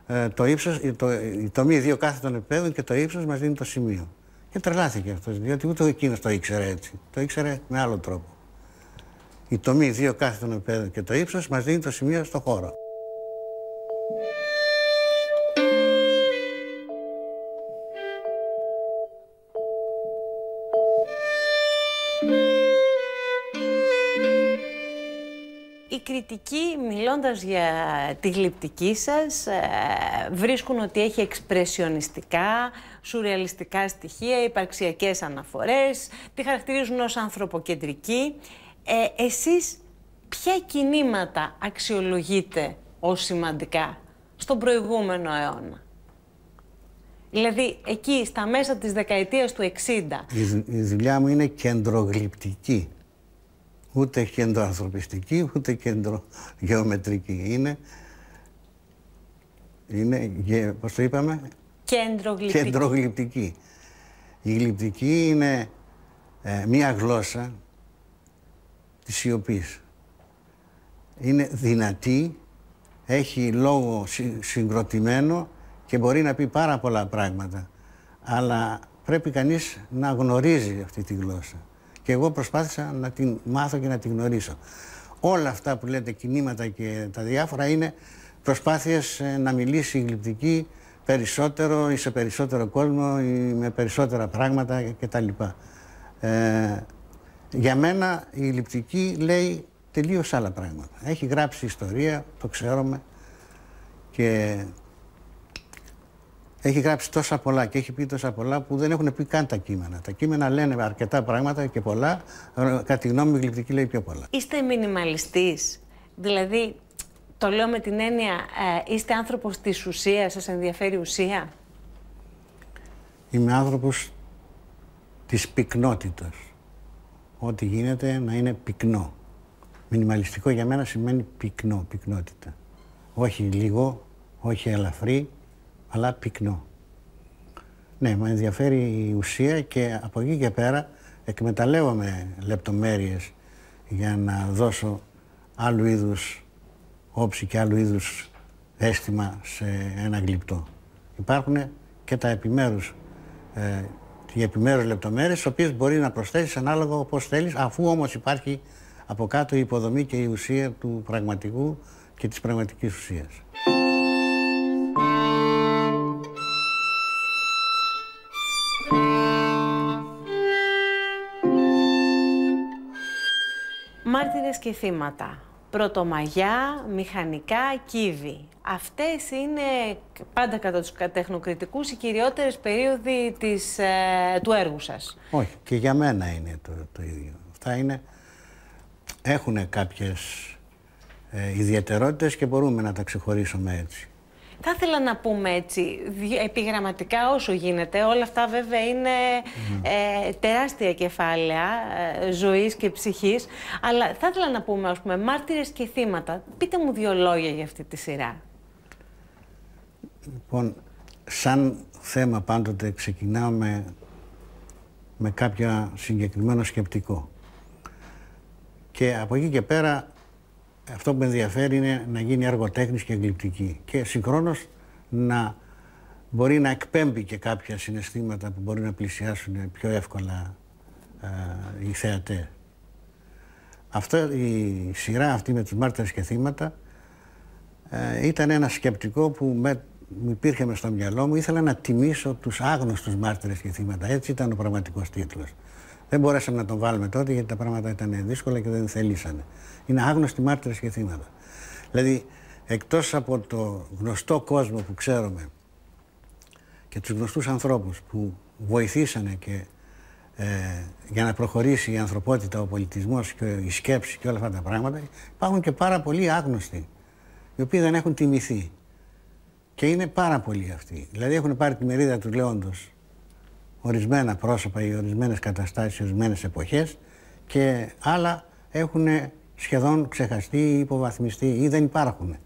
ε, το ύψος, το, η τομή δύο κάθετων επίπεδων και το ύψος μας δίνει το σημείο. Και τρελάθηκε αυτός, διότι ούτε εκείνος το ήξερε έτσι. Το ήξερε με άλλο τρόπο. Η τομή δύο κάθετων και το ύψος μας δίνει το σημείο στο χώρο. Οι κριτικοί, μιλώντας για τη γλυπτική σας, ε, βρίσκουν ότι έχει εξπρεσιονιστικά, σουρεαλιστικά στοιχεία, υπαρξιακές αναφορές, τη χαρακτηρίζουν ως ανθρωποκεντρική. Ε, εσείς ποια κινήματα αξιολογείτε ως σημαντικά στον προηγούμενο αιώνα. Δηλαδή, εκεί, στα μέσα της δεκαετίας του 60. Η, δουλειά μου είναι κεντρογλυπτική. Ούτε κεντροανθρωπιστική, ούτε κεντρογεωμετρική. Είναι, είναι πώς το είπαμε, κεντρογλυπτική. Η γλυπτική είναι ε, μία γλώσσα της σιωπής. Είναι δυνατή, έχει λόγο συγκροτημένο και μπορεί να πει πάρα πολλά πράγματα. Αλλά πρέπει κανείς να γνωρίζει αυτή τη γλώσσα. Και εγώ προσπάθησα να την μάθω και να την γνωρίσω. Όλα αυτά που λέτε κινήματα και τα διάφορα είναι προσπάθειες ε, να μιλήσει η γλυπτική περισσότερο ή σε περισσότερο κόσμο ή με περισσότερα πράγματα κτλ. Για μένα η ληπτική λέει τελείως άλλα πράγματα. Έχει γράψει ιστορία, το ξέρουμε και έχει γράψει τόσα πολλά και έχει πει τόσα πολλά που δεν έχουν πει καν τα κείμενα. Τα κείμενα λένε αρκετά πράγματα και πολλά. Ε, κατά τη γνώμη μου, η γλυπτική λέει πιο πολλά. Είστε μινιμαλιστής. Δηλαδή, το λέω με την έννοια, ε, είστε άνθρωπος της ουσίας, σας ενδιαφέρει ουσία. Είμαι άνθρωπος της πυκνότητας ό,τι γίνεται να είναι πυκνό. Μινιμαλιστικό για μένα σημαίνει πυκνό, πυκνότητα. Όχι λίγο, όχι ελαφρύ, αλλά πυκνό. Ναι, με ενδιαφέρει η ουσία και από εκεί και πέρα εκμεταλλεύομαι λεπτομέρειες για να δώσω άλλου είδους όψη και άλλου είδους αίσθημα σε ένα γλυπτό. Υπάρχουν και τα επιμέρους ε, για επιμέρους λεπτομέρειες τις οποίες μπορεί να προσθέσεις ανάλογα όπως θέλεις, αφού όμως υπάρχει από κάτω η υποδομή και η ουσία του πραγματικού και της πραγματικής ουσίας. Μάρτυρες και θύματα πρωτομαγιά, μηχανικά, κύβη. Αυτές είναι πάντα κατά τους τεχνοκριτικούς οι κυριότερες περίοδοι της, ε, του έργου σας. Όχι, και για μένα είναι το, το ίδιο. Αυτά είναι, έχουν κάποιες ε, ιδιαιτερότητες και μπορούμε να τα ξεχωρίσουμε έτσι. Θα ήθελα να πούμε έτσι, επιγραμματικά όσο γίνεται, όλα αυτά βέβαια είναι ε, τεράστια κεφάλαια ε, ζωής και ψυχής, αλλά θα ήθελα να πούμε, ας πούμε, μάρτυρες και θύματα. Πείτε μου δύο λόγια για αυτή τη σειρά. Λοιπόν, σαν θέμα πάντοτε ξεκινάω με, με κάποιο συγκεκριμένο σκεπτικό. Και από εκεί και πέρα αυτό που με ενδιαφέρει είναι να γίνει αργοτέχνης και εγκληπτική και συγχρόνως να μπορεί να εκπέμπει και κάποια συναισθήματα που μπορεί να πλησιάσουν πιο εύκολα α, ε, οι θεατές. Αυτή η σειρά αυτή με τους μάρτυρες και θύματα ε, ήταν ένα σκεπτικό που με, μου υπήρχε μες στο μυαλό μου. Ήθελα να τιμήσω τους άγνωστους μάρτυρες και θύματα. Έτσι ήταν ο πραγματικός τίτλος. Δεν μπορέσαμε να τον βάλουμε τότε γιατί τα πράγματα ήταν δύσκολα και δεν θελήσανε είναι άγνωστοι μάρτυρες και θύματα. Δηλαδή, εκτός από το γνωστό κόσμο που ξέρουμε και τους γνωστούς ανθρώπους που βοηθήσανε και ε, για να προχωρήσει η ανθρωπότητα, ο πολιτισμός και η σκέψη και όλα αυτά τα πράγματα, υπάρχουν και πάρα πολλοί άγνωστοι, οι οποίοι δεν έχουν τιμηθεί. Και είναι πάρα πολλοί αυτοί. Δηλαδή έχουν πάρει τη μερίδα του Λέοντος ορισμένα πρόσωπα ή ορισμένες καταστάσεις, ορισμένες εποχές και άλλα έχουν σχεδόν ξεχαστεί ή υποβαθμιστεί ή δεν υπάρχουν.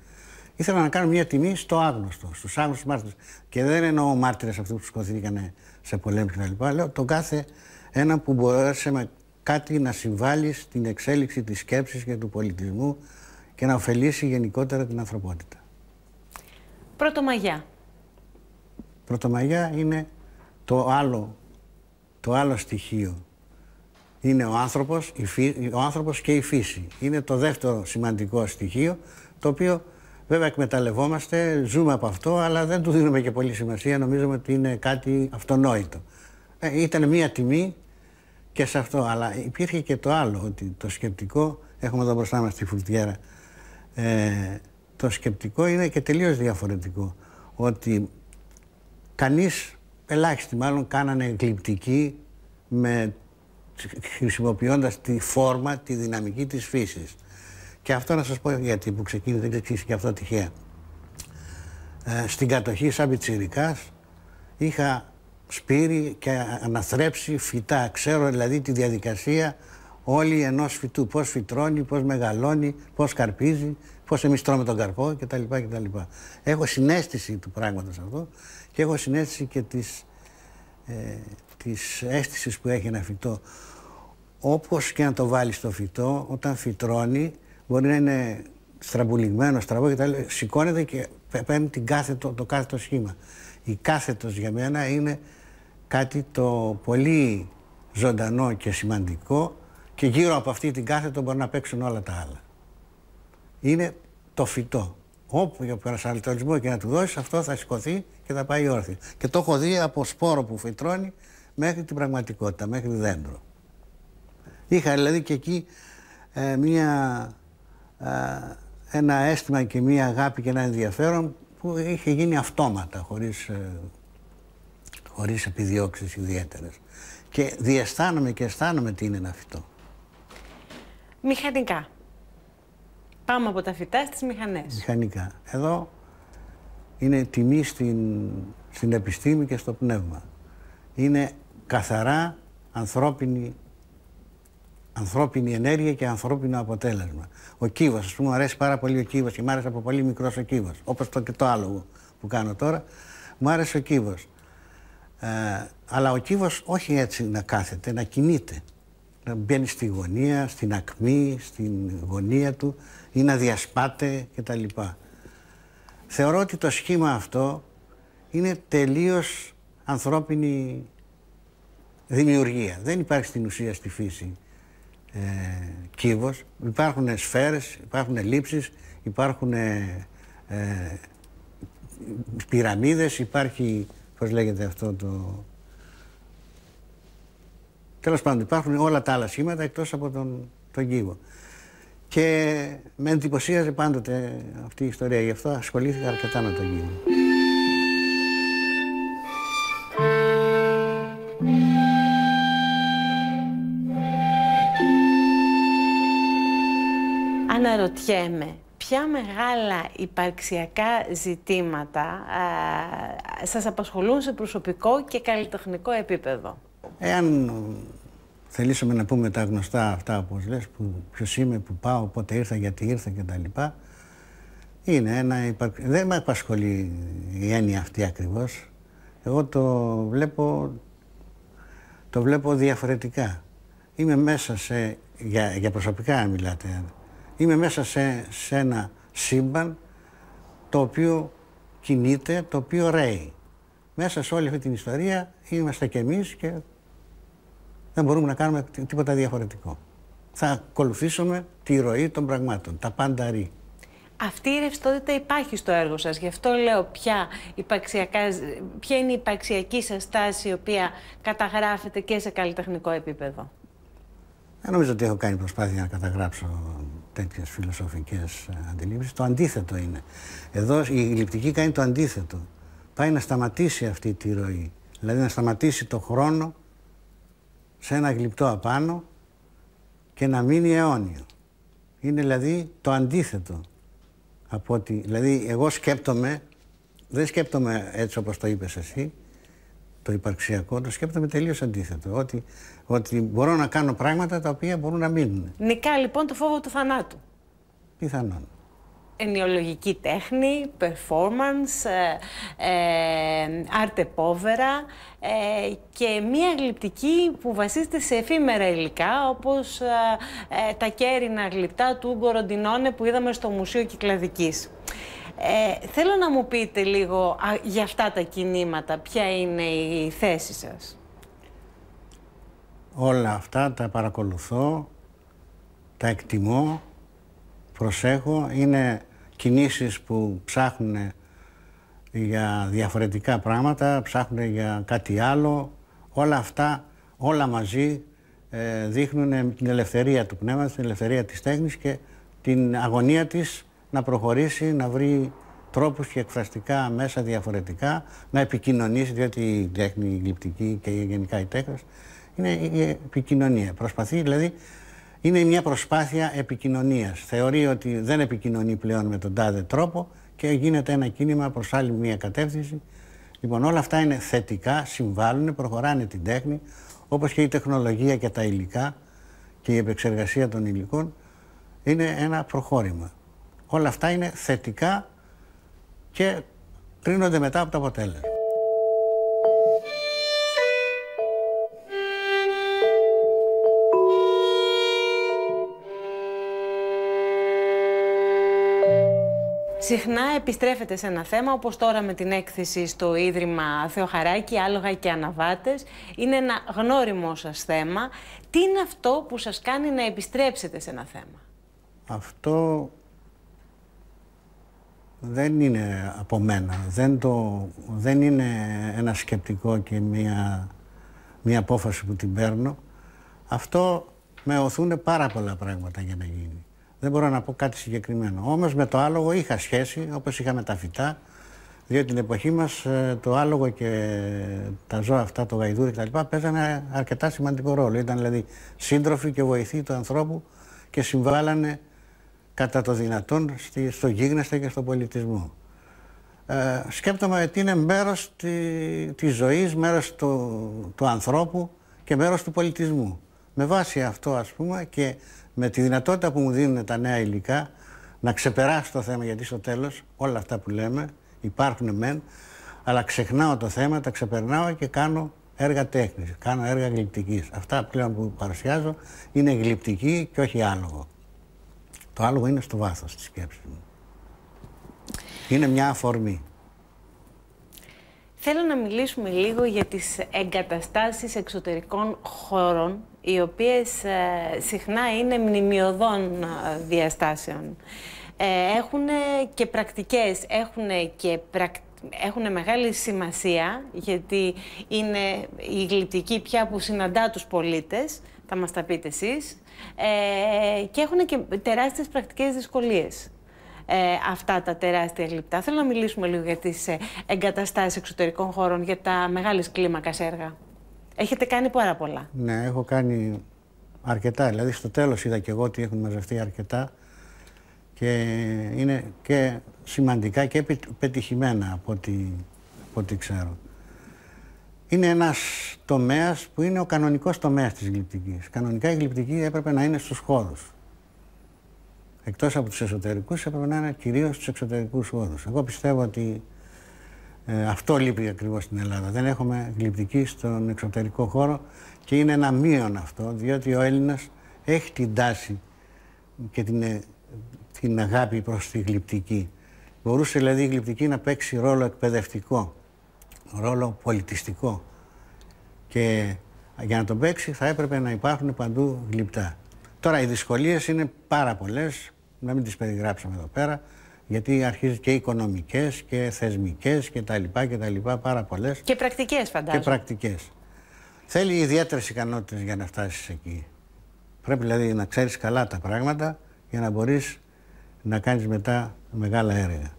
Ήθελα να κάνω μια τιμή στο άγνωστο, στους άγνωστους μάρτυρες. Και δεν εννοώ μάρτυρες αυτούς που σκοτήθηκαν σε πολέμους κλπ. Λέω τον κάθε ένα που μπορέσε με κάτι να συμβάλλει στην εξέλιξη της σκέψης και του πολιτισμού και να ωφελήσει γενικότερα την ανθρωπότητα. Πρωτομαγιά. Πρωτομαγιά είναι το άλλο, το άλλο στοιχείο είναι ο άνθρωπος, η ο άνθρωπος και η φύση. Είναι το δεύτερο σημαντικό στοιχείο, το οποίο βέβαια εκμεταλλευόμαστε, ζούμε από αυτό, αλλά δεν του δίνουμε και πολύ σημασία, νομίζουμε ότι είναι κάτι αυτονόητο. Ε, ήταν μία τιμή και σε αυτό, αλλά υπήρχε και το άλλο, ότι το σκεπτικό, έχουμε εδώ μπροστά μας τη φουρτιέρα, ε, το σκεπτικό είναι και τελείως διαφορετικό, ότι κανείς, ελάχιστοι μάλλον, κάνανε εγκληπτική με χρησιμοποιώντας τη φόρμα, τη δυναμική της φύσης. Και αυτό να σας πω γιατί που ξεκίνησε, δεν ξεκίνησε και αυτό τυχαία. Ε, στην κατοχή σαν είχα σπείρει και αναθρέψει φυτά. Ξέρω δηλαδή τη διαδικασία όλη ενός φυτού. Πώς φυτρώνει, πώς μεγαλώνει, πώς καρπίζει, πώς εμείς τρώμε τον καρπό κτλ. κτλ. Έχω συνέστηση του πράγματος αυτό και έχω συνέστηση και της, ε, της αίσθησης που έχει ένα φυτό όπως και να το βάλεις στο φυτό, όταν φυτρώνει, μπορεί να είναι στραμπουλιγμένο, στραβό και τα λέει, σηκώνεται και παίρνει την κάθετο, το κάθετο σχήμα. Η κάθετος για μένα είναι κάτι το πολύ ζωντανό και σημαντικό και γύρω από αυτή την κάθετο μπορεί να παίξουν όλα τα άλλα. Είναι το φυτό. Όπου για προσανατολισμό και να του δώσεις, αυτό θα σηκωθεί και θα πάει όρθιο. Και το έχω δει από σπόρο που φυτρώνει μέχρι την πραγματικότητα, μέχρι δέντρο. Είχα δηλαδή και εκεί ε, μια, ε, ένα αίσθημα και μια αγάπη και ένα ενδιαφέρον που είχε γίνει αυτόματα, χωρίς, ε, χωρίς επιδιώξεις ιδιαίτερες. Και διαισθάνομαι και αισθάνομαι τι είναι ένα φυτό. Μηχανικά. Πάμε από τα φυτά στις μηχανές. Μηχανικά. Εδώ είναι τιμή στην, στην επιστήμη και στο πνεύμα. Είναι καθαρά ανθρώπινη ανθρώπινη ενέργεια και ανθρώπινο αποτέλεσμα. Ο κύβο, ας πούμε, μου αρέσει πάρα πολύ ο κύβο και μου άρεσε από πολύ μικρός ο κύβο. Όπως το και το άλλο που κάνω τώρα, μου άρεσε ο κύβο. Ε, αλλά ο κύβο όχι έτσι να κάθεται, να κινείται. Να μπαίνει στη γωνία, στην ακμή, στην γωνία του ή να διασπάται κτλ. Θεωρώ ότι το σχήμα αυτό είναι τελείως ανθρώπινη δημιουργία. Δεν υπάρχει στην ουσία στη φύση ε, κύβος. Υπάρχουν σφαίρες, υπάρχουν λήψεις, υπάρχουν ε, ε, πυραμίδες, υπάρχει, πώς λέγεται αυτό το... Τέλος πάντων, υπάρχουν όλα τα άλλα σχήματα εκτός από τον, τον κύβο. Και με εντυπωσίαζε πάντοτε αυτή η ιστορία, γι' αυτό ασχολήθηκα αρκετά με τον κύβο. Αναρωτιέμαι, ποια μεγάλα υπαρξιακά ζητήματα α, σας απασχολούν σε προσωπικό και καλλιτεχνικό επίπεδο. Εάν θελήσουμε να πούμε τα γνωστά αυτά όπως λες, που ποιος είμαι, που πάω, πότε ήρθα, γιατί ήρθα λοιπά, Είναι ένα Δεν με απασχολεί η έννοια αυτή ακριβώς. Εγώ το βλέπω, το βλέπω διαφορετικά. Είμαι μέσα σε, για, για προσωπικά μιλάτε, Είμαι μέσα σε, σε ένα σύμπαν το οποίο κινείται, το οποίο ρέει. Μέσα σε όλη αυτή την ιστορία είμαστε κι εμείς και δεν μπορούμε να κάνουμε τίποτα διαφορετικό. Θα ακολουθήσουμε τη ροή των πραγμάτων, τα πάντα ρη. Αυτή η ρευστότητα υπάρχει στο έργο σας, γι' αυτό λέω ποια, ποια είναι η υπαξιακή σας στάση η οποία καταγράφεται και σε καλλιτεχνικό επίπεδο. Δεν νομίζω ότι έχω κάνει προσπάθεια να καταγράψω τέτοιες φιλοσοφικές ε, αντιλήψεις. Το αντίθετο είναι. Εδώ η γλυπτική κάνει το αντίθετο. Πάει να σταματήσει αυτή τη ροή. Δηλαδή να σταματήσει το χρόνο σε ένα γλυπτό απάνω και να μείνει αιώνιο. Είναι δηλαδή το αντίθετο. Από ότι, δηλαδή εγώ σκέπτομαι, δεν σκέπτομαι έτσι όπως το είπες εσύ, το υπαρξιακό, το σκέπτομαι τελείως αντίθετο. Ότι, ότι μπορώ να κάνω πράγματα τα οποία μπορούν να μείνουν. Νικά λοιπόν το φόβο του θανάτου. Πιθανόν. Ενιολογική τέχνη, performance, ε, ε, ε και μία γλυπτική που βασίζεται σε εφήμερα υλικά όπως ε, ε, τα κέρινα γλυπτά του Γκοροντινόνε που είδαμε στο Μουσείο Κυκλαδικής. Ε, θέλω να μου πείτε λίγο για αυτά τα κινήματα, ποια είναι η θέση σας. Όλα αυτά τα παρακολουθώ, τα εκτιμώ, προσέχω. Είναι κινήσεις που ψάχνουν για διαφορετικά πράγματα, ψάχνουν για κάτι άλλο. Όλα αυτά, όλα μαζί ε, δείχνουν την ελευθερία του πνεύματος, την ελευθερία της τέχνης και την αγωνία της να προχωρήσει, να βρει τρόπους και εκφραστικά μέσα διαφορετικά, να επικοινωνήσει, διότι η τέχνη, η γλυπτική και γενικά η τέχνη είναι η επικοινωνία. Προσπαθεί, δηλαδή, είναι μια προσπάθεια επικοινωνίας. Θεωρεί ότι δεν επικοινωνεί πλέον με τον τάδε τρόπο και γίνεται ένα κίνημα προς άλλη μια κατεύθυνση. Λοιπόν, όλα αυτά είναι θετικά, συμβάλλουν, προχωράνε την τέχνη, όπως και η τεχνολογία και τα υλικά και η επεξεργασία των υλικών είναι ένα προχώρημα. Όλα αυτά είναι θετικά και κρίνονται μετά από το αποτέλεσμα. Συχνά επιστρέφετε σε ένα θέμα, όπως τώρα με την έκθεση στο Ίδρυμα Θεοχαράκη, Άλογα και Αναβάτες. Είναι ένα γνώριμό σας θέμα. Τι είναι αυτό που σας κάνει να επιστρέψετε σε ένα θέμα? Αυτό δεν είναι από μένα. Δεν, το, δεν είναι ένα σκεπτικό και μια, μια απόφαση που την παίρνω. Αυτό με οθούν πάρα πολλά πράγματα για να γίνει. Δεν μπορώ να πω κάτι συγκεκριμένο. Όμως με το άλογο είχα σχέση, όπως είχα με τα φυτά, διότι την εποχή μας ε, το άλογο και τα ζώα αυτά, το γαϊδούρι κτλ. παίζανε αρκετά σημαντικό ρόλο. Ήταν δηλαδή σύντροφοι και βοηθοί του ανθρώπου και συμβάλλανε κατά το δυνατόν στο γίγνεσθε και στον πολιτισμό. Ε, σκέπτομαι ότι είναι μέρος τη, της ζωής, μέρος του, ανθρώπου και μέρος του πολιτισμού. Με βάση αυτό ας πούμε και με τη δυνατότητα που μου δίνουν τα νέα υλικά να ξεπεράσω το θέμα γιατί στο τέλος όλα αυτά που λέμε υπάρχουν μεν αλλά ξεχνάω το θέμα, τα ξεπερνάω και κάνω έργα τέχνης, κάνω έργα γλυπτικής. Αυτά πλέον που παρουσιάζω είναι γλυπτική και όχι άλογο. Το άλλο είναι στο βάθος της σκέψης μου. Είναι μια αφορμή. Θέλω να μιλήσουμε λίγο για τις εγκαταστάσεις εξωτερικών χώρων, οι οποίες ε, συχνά είναι μνημειωδών ε, διαστάσεων. Ε, έχουν και πρακτικές, έχουν και Έχουν μεγάλη σημασία γιατί είναι η γλυπτική πια που συναντά τους πολίτες, θα μας τα πείτε εσείς. Ε, και έχουν και τεράστιες πρακτικές δυσκολίες. Ε, αυτά τα τεράστια γλυπτά. Θέλω να μιλήσουμε λίγο για τις ε, εγκαταστάσεις εξωτερικών χώρων, για τα μεγάλης κλίμακας έργα. Έχετε κάνει πάρα πολλά. Ναι, έχω κάνει αρκετά. Δηλαδή στο τέλος είδα και εγώ ότι έχουν μαζευτεί αρκετά και είναι και σημαντικά και πετυχημένα από ό,τι ξέρω είναι ένας τομέας που είναι ο κανονικός τομέας της γλυπτικής. Κανονικά η γλυπτική έπρεπε να είναι στους χώρους. Εκτός από τους εσωτερικούς έπρεπε να είναι κυρίως στους εξωτερικούς χώρους. Εγώ πιστεύω ότι ε, αυτό λείπει ακριβώς στην Ελλάδα. Δεν έχουμε γλυπτική στον εξωτερικό χώρο και είναι ένα μείον αυτό, διότι ο Έλληνας έχει την τάση και την, ε, την αγάπη προς τη γλυπτική. Μπορούσε δηλαδή η γλυπτική να παίξει ρόλο εκπαιδευτικό ρόλο πολιτιστικό. Και για να τον παίξει θα έπρεπε να υπάρχουν παντού γλυπτά. Τώρα οι δυσκολίες είναι πάρα πολλές, να μην τις περιγράψουμε εδώ πέρα, γιατί αρχίζει και οικονομικές και θεσμικές και τα λοιπά και τα λοιπά πάρα πολλές. Και πρακτικές φαντάζομαι. Και πρακτικές. Θέλει ιδιαίτερες ικανότητες για να φτάσεις εκεί. Πρέπει δηλαδή να ξέρεις καλά τα πράγματα για να μπορείς να κάνεις μετά μεγάλα έργα.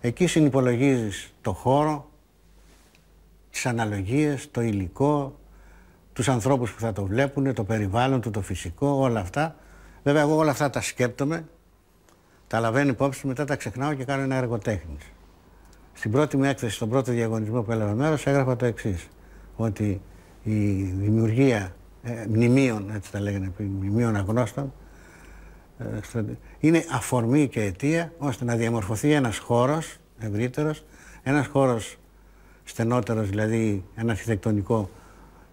Εκεί συνυπολογίζεις το χώρο, τις αναλογίες, το υλικό, τους ανθρώπους που θα το βλέπουν, το περιβάλλον του, το φυσικό, όλα αυτά. Βέβαια, εγώ όλα αυτά τα σκέπτομαι, τα λαβαίνω υπόψη, μετά τα ξεχνάω και κάνω ένα έργο τέχνης. Στην πρώτη μου έκθεση, στον πρώτο διαγωνισμό που έλαβα μέρος, έγραφα το εξής. Ότι η δημιουργία ε, μνημείων, έτσι τα λέγανε, μνημείων αγνώστων, ε, είναι αφορμή και αιτία ώστε να διαμορφωθεί ένας χώρος ευρύτερος, ένας χώρος Στενότερος δηλαδή ένα αρχιτεκτονικό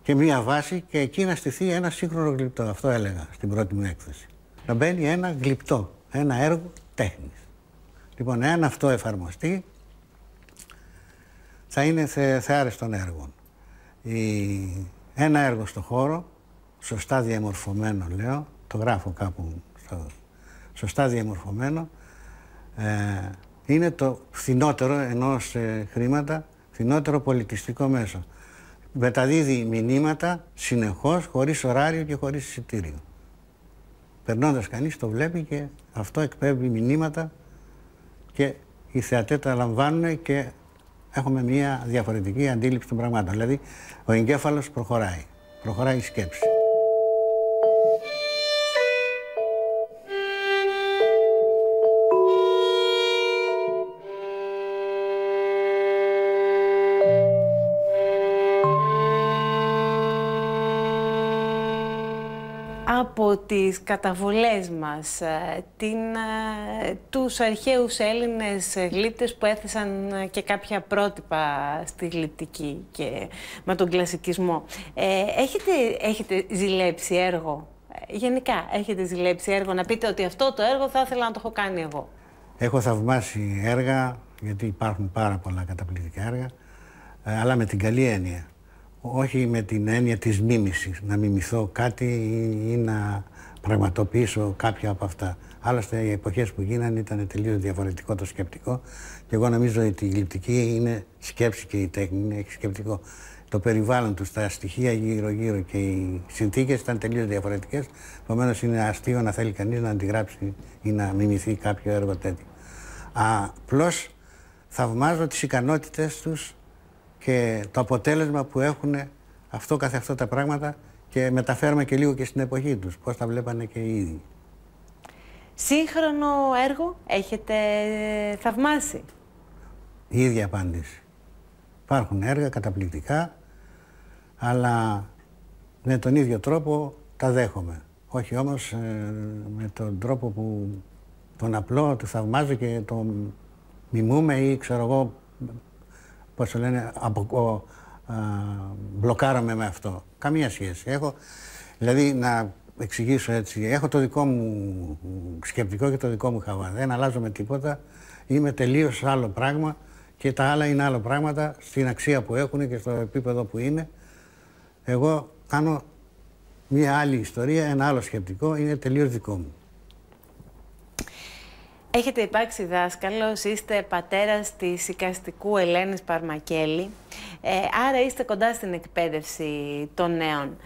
και μία βάση και εκεί να στηθεί ένα σύγχρονο γλυπτό. Αυτό έλεγα στην πρώτη μου έκθεση. Να μπαίνει ένα γλυπτό, ένα έργο τέχνης. Λοιπόν, εάν αυτό εφαρμοστεί, θα είναι θε, θεάρες των έργων. Η, ένα έργο στο χώρο, σωστά διαμορφωμένο λέω, το γράφω κάπου στο, σωστά διαμορφωμένο, ε, είναι το φθηνότερο ενός ε, χρήματα φθηνότερο πολιτιστικό μέσο. Μεταδίδει μηνύματα συνεχώς, χωρίς ωράριο και χωρίς εισιτήριο. Περνώντας κανείς το βλέπει και αυτό εκπέμπει μηνύματα και οι θεατές τα λαμβάνουν και έχουμε μια διαφορετική αντίληψη των πραγμάτων. Δηλαδή, ο εγκέφαλος προχωράει, προχωράει η σκέψη. τις καταβολές μας, ε, την, ε, τους αρχαίους Έλληνες γλύπτες που έθεσαν ε, και κάποια πρότυπα στη γλυπτική και με τον κλασικισμό. έχετε, έχετε ζηλέψει έργο, γενικά έχετε ζηλέψει έργο, να πείτε ότι αυτό το έργο θα ήθελα να το έχω κάνει εγώ. Έχω θαυμάσει έργα, γιατί υπάρχουν πάρα πολλά καταπληκτικά έργα, αλλά με την καλή έννοια όχι με την έννοια της μίμησης, να μιμηθώ κάτι ή να πραγματοποιήσω κάποια από αυτά. Άλλωστε, οι εποχές που γίνανε ήταν τελείως διαφορετικό το σκεπτικό και εγώ νομίζω ότι η γλυπτική είναι σκέψη και η τέχνη, είναι σκεπτικό. Το περιβάλλον τους, τα στοιχεία γύρω-γύρω και οι συνθήκες ήταν τελείως διαφορετικές. Επομένως, είναι αστείο να θέλει κανείς να αντιγράψει ή να μιμηθεί κάποιο έργο τέτοιο. Απλώς θαυμάζω τις ικανότητες τους και το αποτέλεσμα που έχουν αυτό καθε αυτό τα πράγματα και μεταφέρουμε και λίγο και στην εποχή τους, πώς τα βλέπανε και οι ίδιοι. Σύγχρονο έργο έχετε θαυμάσει. Η ίδια απάντηση. Υπάρχουν έργα καταπληκτικά, αλλά με τον ίδιο τρόπο τα δέχομαι. Όχι όμως ε, με τον τρόπο που τον απλό του θαυμάζω και τον μιμούμε ή ξέρω εγώ, πώς το λένε, απο, α, μπλοκάραμε με αυτό. Καμία σχέση. Έχω, δηλαδή, να εξηγήσω έτσι, έχω το δικό μου σκεπτικό και το δικό μου χαβά. Δεν αλλάζω με τίποτα. Είμαι τελείως άλλο πράγμα και τα άλλα είναι άλλα πράγματα στην αξία που έχουν και στο επίπεδο που είναι. Εγώ κάνω μια άλλη ιστορία, ένα άλλο σκεπτικό, είναι τελείως δικό μου. Έχετε υπάρξει δάσκαλος, είστε πατέρας της οικαστικού Ελένης Παρμακέλη, ε, άρα είστε κοντά στην εκπαίδευση των νέων.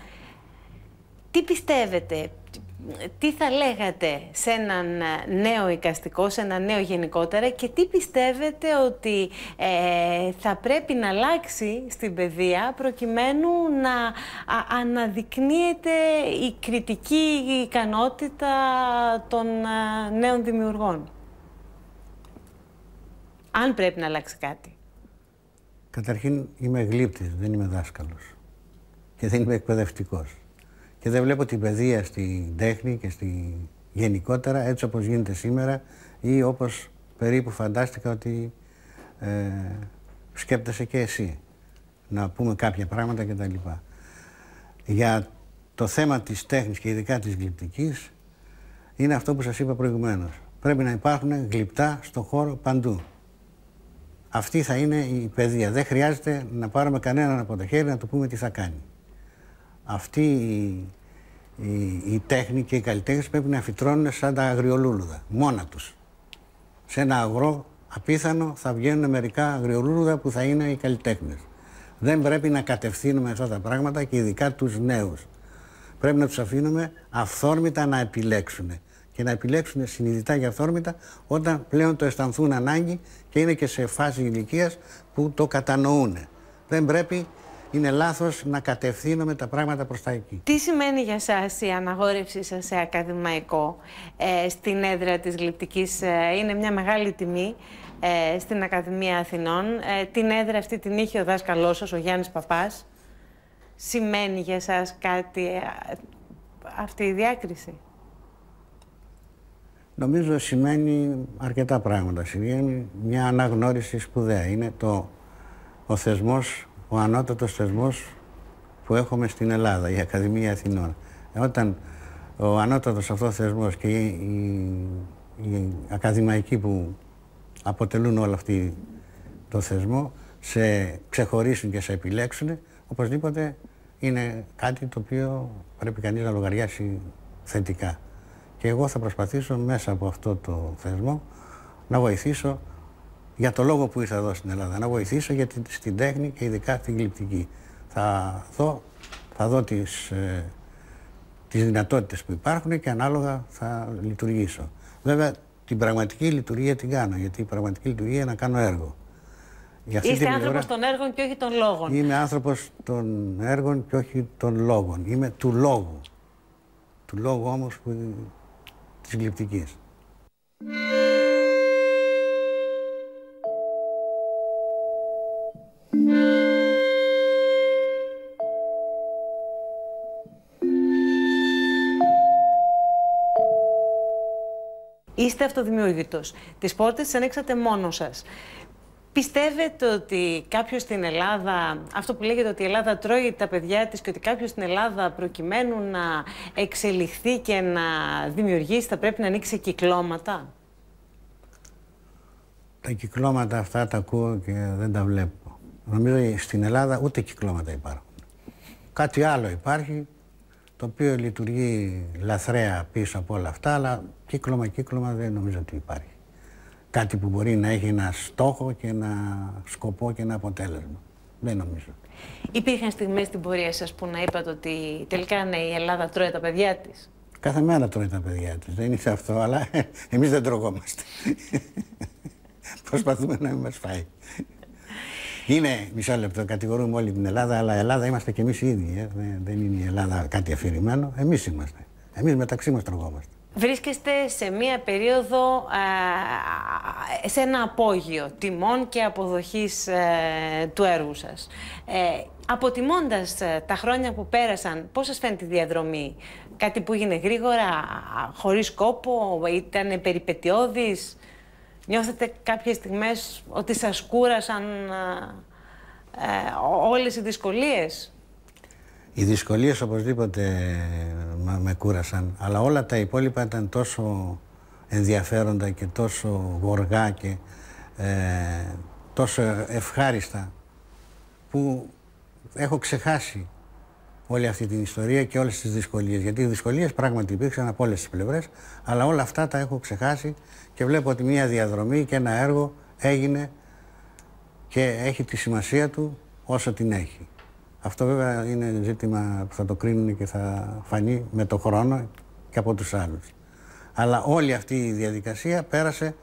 Τι πιστεύετε, τι θα λέγατε σε έναν νέο οικαστικό, σε έναν νέο γενικότερα και τι πιστεύετε ότι ε, θα πρέπει να αλλάξει στην παιδεία προκειμένου να αναδεικνύεται η κριτική ικανότητα των ε, νέων δημιουργών αν πρέπει να αλλάξει κάτι. Καταρχήν είμαι γλύπτης, δεν είμαι δάσκαλος και δεν είμαι εκπαιδευτικός. Και δεν βλέπω την παιδεία στην τέχνη και στη γενικότερα έτσι όπως γίνεται σήμερα ή όπως περίπου φαντάστηκα ότι ε, σκέπτεσαι και εσύ να πούμε κάποια πράγματα κτλ. Για το θέμα της τέχνης και ειδικά της γλυπτικής είναι αυτό που σας είπα προηγουμένως. Πρέπει να υπάρχουν γλυπτά στον χώρο παντού. Αυτή θα είναι η παιδεία. Δεν χρειάζεται να πάρουμε κανέναν από τα χέρι να του πούμε τι θα κάνει. Αυτή η, η, και οι καλλιτέχνες πρέπει να φυτρώνουν σαν τα αγριολούλουδα, μόνα τους. Σε ένα αγρό απίθανο θα βγαίνουν μερικά αγριολούλουδα που θα είναι οι καλλιτέχνες. Δεν πρέπει να κατευθύνουμε αυτά τα πράγματα και ειδικά τους νέους. Πρέπει να τους αφήνουμε αυθόρμητα να επιλέξουν και να επιλέξουν συνειδητά για αυθόρμητα όταν πλέον το αισθανθούν ανάγκη και είναι και σε φάση ηλικίας που το κατανοούν. Δεν πρέπει, είναι λάθος να κατευθύνουμε τα πράγματα προς τα εκεί. Τι σημαίνει για εσά η αναγόρευσή σα σε ακαδημαϊκό ε, στην έδρα της γλυπτικής, ε, είναι μια μεγάλη τιμή ε, στην Ακαδημία Αθηνών. την έδρα αυτή την είχε ο δάσκαλός σας, ο Γιάννης Παπάς. Σημαίνει για εσά κάτι αυτή η διάκριση νομίζω σημαίνει αρκετά πράγματα. Σημαίνει μια αναγνώριση σπουδαία. Είναι το, ο θεσμός, ο ανώτατος θεσμός που έχουμε στην Ελλάδα, η Ακαδημία Αθηνών. Όταν ο ανώτατος αυτός θεσμός και οι, ακαδημαϊκοί που αποτελούν όλο αυτό το θεσμό, σε ξεχωρίσουν και σε επιλέξουν, οπωσδήποτε είναι κάτι το οποίο πρέπει κανείς να λογαριάσει θετικά. Και εγώ θα προσπαθήσω μέσα από αυτό το θεσμό να βοηθήσω για το λόγο που ήρθα εδώ στην Ελλάδα, να βοηθήσω για την, στην τέχνη και ειδικά την γλυπτική. Θα δω, θα δω τις, ε, δυνατότητες που υπάρχουν και ανάλογα θα λειτουργήσω. Βέβαια την πραγματική λειτουργία την κάνω, γιατί η πραγματική λειτουργία είναι να κάνω έργο. Για Είστε άνθρωπο των έργων και όχι των λόγων. Είμαι άνθρωπος των έργων και όχι των λόγων. Είμαι του λόγου. Του λόγου όμως που της γλυπτικής. Είστε αυτοδημιούργητος. Τις πόρτες τις ανοίξατε μόνος σας. Πιστεύετε ότι κάποιος στην Ελλάδα, αυτό που λέγεται ότι η Ελλάδα τρώει τα παιδιά της και ότι κάποιος στην Ελλάδα προκειμένου να εξελιχθεί και να δημιουργήσει θα πρέπει να ανοίξει κυκλώματα. Τα κυκλώματα αυτά τα ακούω και δεν τα βλέπω. Νομίζω ότι στην Ελλάδα ούτε κυκλώματα υπάρχουν. Κάτι άλλο υπάρχει το οποίο λειτουργεί λαθρέα πίσω από όλα αυτά, αλλά κύκλωμα-κύκλωμα δεν νομίζω ότι υπάρχει κάτι που μπορεί να έχει ένα στόχο και ένα σκοπό και ένα αποτέλεσμα. Δεν νομίζω. Υπήρχαν στιγμές στην πορεία σας που να είπατε ότι τελικά ναι, η Ελλάδα τρώει τα παιδιά της. Κάθε μέρα τρώει τα παιδιά της. Δεν είναι αυτό, αλλά εμείς δεν τρωγόμαστε. Προσπαθούμε να μην μας φάει. Είναι, μισό λεπτό, κατηγορούμε όλη την Ελλάδα, αλλά η Ελλάδα είμαστε κι εμείς οι ίδιοι. Ε. Δεν είναι η Ελλάδα κάτι αφηρημένο. Εμείς είμαστε. Εμείς μεταξύ μας τρωγόμαστε. Βρίσκεστε σε μία περίοδο, ε, σε ένα απόγειο τιμών και αποδοχής ε, του έργου σας. Ε, αποτιμώντας τα χρόνια που πέρασαν, πώς σας φαίνεται η διαδρομή. Κάτι που έγινε γρήγορα, χωρίς κόπο, ήταν περιπετειώδης. Νιώθετε κάποιες στιγμές ότι σας κούρασαν όλες οι δυσκολίες. Οι δυσκολίες οπωσδήποτε με κούρασαν, αλλά όλα τα υπόλοιπα ήταν τόσο ενδιαφέροντα και τόσο γοργά και ε, τόσο ευχάριστα που έχω ξεχάσει όλη αυτή την ιστορία και όλες τις δυσκολίες. Γιατί οι δυσκολίες πράγματι υπήρξαν από όλες τις πλευρές, αλλά όλα αυτά τα έχω ξεχάσει και βλέπω ότι μια διαδρομή και ένα έργο έγινε και έχει τη σημασία του όσο την έχει. Αυτό βέβαια είναι ζήτημα που θα το κρίνουν και θα φανεί με το χρόνο και από τους άλλους. Αλλά όλη αυτή η διαδικασία πέρασε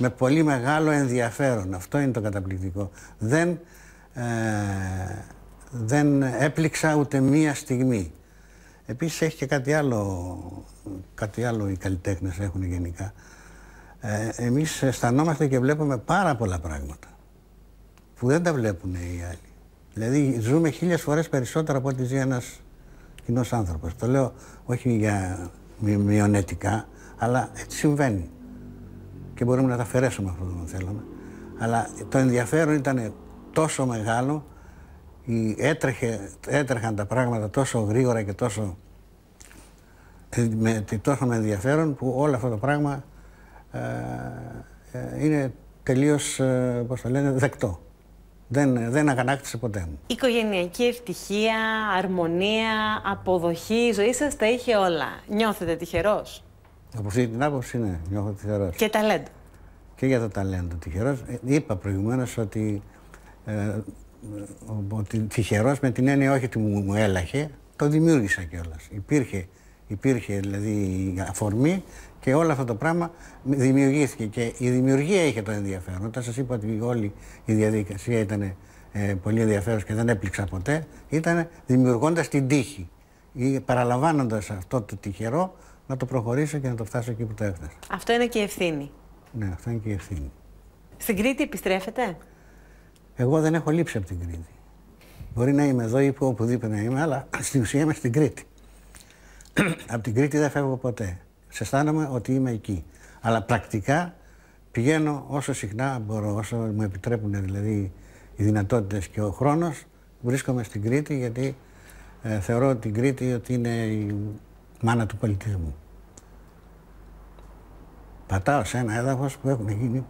με πολύ μεγάλο ενδιαφέρον. Αυτό είναι το καταπληκτικό. Δεν, ε, δεν έπληξα ούτε μία στιγμή. Επίσης έχει και κάτι άλλο, κάτι άλλο οι καλλιτέχνες έχουν γενικά. Ε, εμείς αισθανόμαστε και βλέπουμε πάρα πολλά πράγματα που δεν τα βλέπουν οι άλλοι. Δηλαδή ζούμε χίλιες φορές περισσότερο από ό,τι ζει ένας κοινός άνθρωπος. Το λέω όχι για μειονετικά, αλλά έτσι συμβαίνει. Και μπορούμε να τα αφαιρέσουμε αυτό που θέλαμε. Αλλά το ενδιαφέρον ήταν τόσο μεγάλο, έτρεχαν τα πράγματα τόσο γρήγορα και τόσο ε, με, τόσο με ενδιαφέρον που όλο αυτό το πράγμα ε, ε, είναι τελείως, ε, δεκτό δεν, δεν αγανάκτησε ποτέ μου. Οικογενειακή ευτυχία, αρμονία, αποδοχή, η ζωή σας τα είχε όλα. Νιώθετε τυχερός. Από αυτή την άποψη, ναι, νιώθω τυχερός. Και ταλέντο. Και για το ταλέντο τυχερός. Ε, είπα προηγουμένως ότι, ε, ότι τυχερός με την έννοια όχι ότι μου, έλαχε, το δημιούργησα κιόλας. Υπήρχε, υπήρχε δηλαδή αφορμή και όλο αυτό το πράγμα δημιουργήθηκε. Και η δημιουργία είχε το ενδιαφέρον. Όταν σας είπα ότι όλη η διαδικασία ήταν ε, πολύ ενδιαφέρουσα και δεν έπληξα ποτέ, ήταν δημιουργώντας την τύχη. Ή παραλαμβάνοντας αυτό το τυχερό να το προχωρήσω και να το φτάσω εκεί που το έφτασα. Αυτό είναι και η ευθύνη. Ναι, αυτό είναι και η ευθύνη. Στην Κρήτη επιστρέφετε. Εγώ δεν έχω λείψει από την Κρήτη. Μπορεί να είμαι εδώ ή οπουδήποτε να είμαι, αλλά στην ουσία είμαι στην Κρήτη. από την Κρήτη δεν φεύγω ποτέ. Σε αισθάνομαι ότι είμαι εκεί. Αλλά πρακτικά πηγαίνω όσο συχνά μπορώ, όσο μου επιτρέπουν δηλαδή οι δυνατότητες και ο χρόνος, βρίσκομαι στην Κρήτη γιατί ε, θεωρώ την Κρήτη ότι είναι η μάνα του πολιτισμού. Πατάω σε ένα έδαφος που έχουν γίνει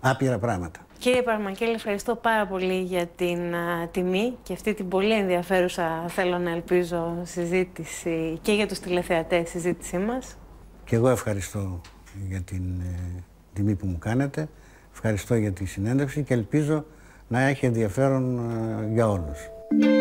άπειρα πράγματα. Κύριε Παρμακέλη, ευχαριστώ πάρα πολύ για την τιμή και αυτή την πολύ ενδιαφέρουσα, θέλω να ελπίζω, συζήτηση και για τους τηλεθεατές συζήτησή μας. Κι εγώ ευχαριστώ για την ε, τιμή που μου κάνετε, ευχαριστώ για τη συνέντευξη και ελπίζω να έχει ενδιαφέρον ε, για όλους.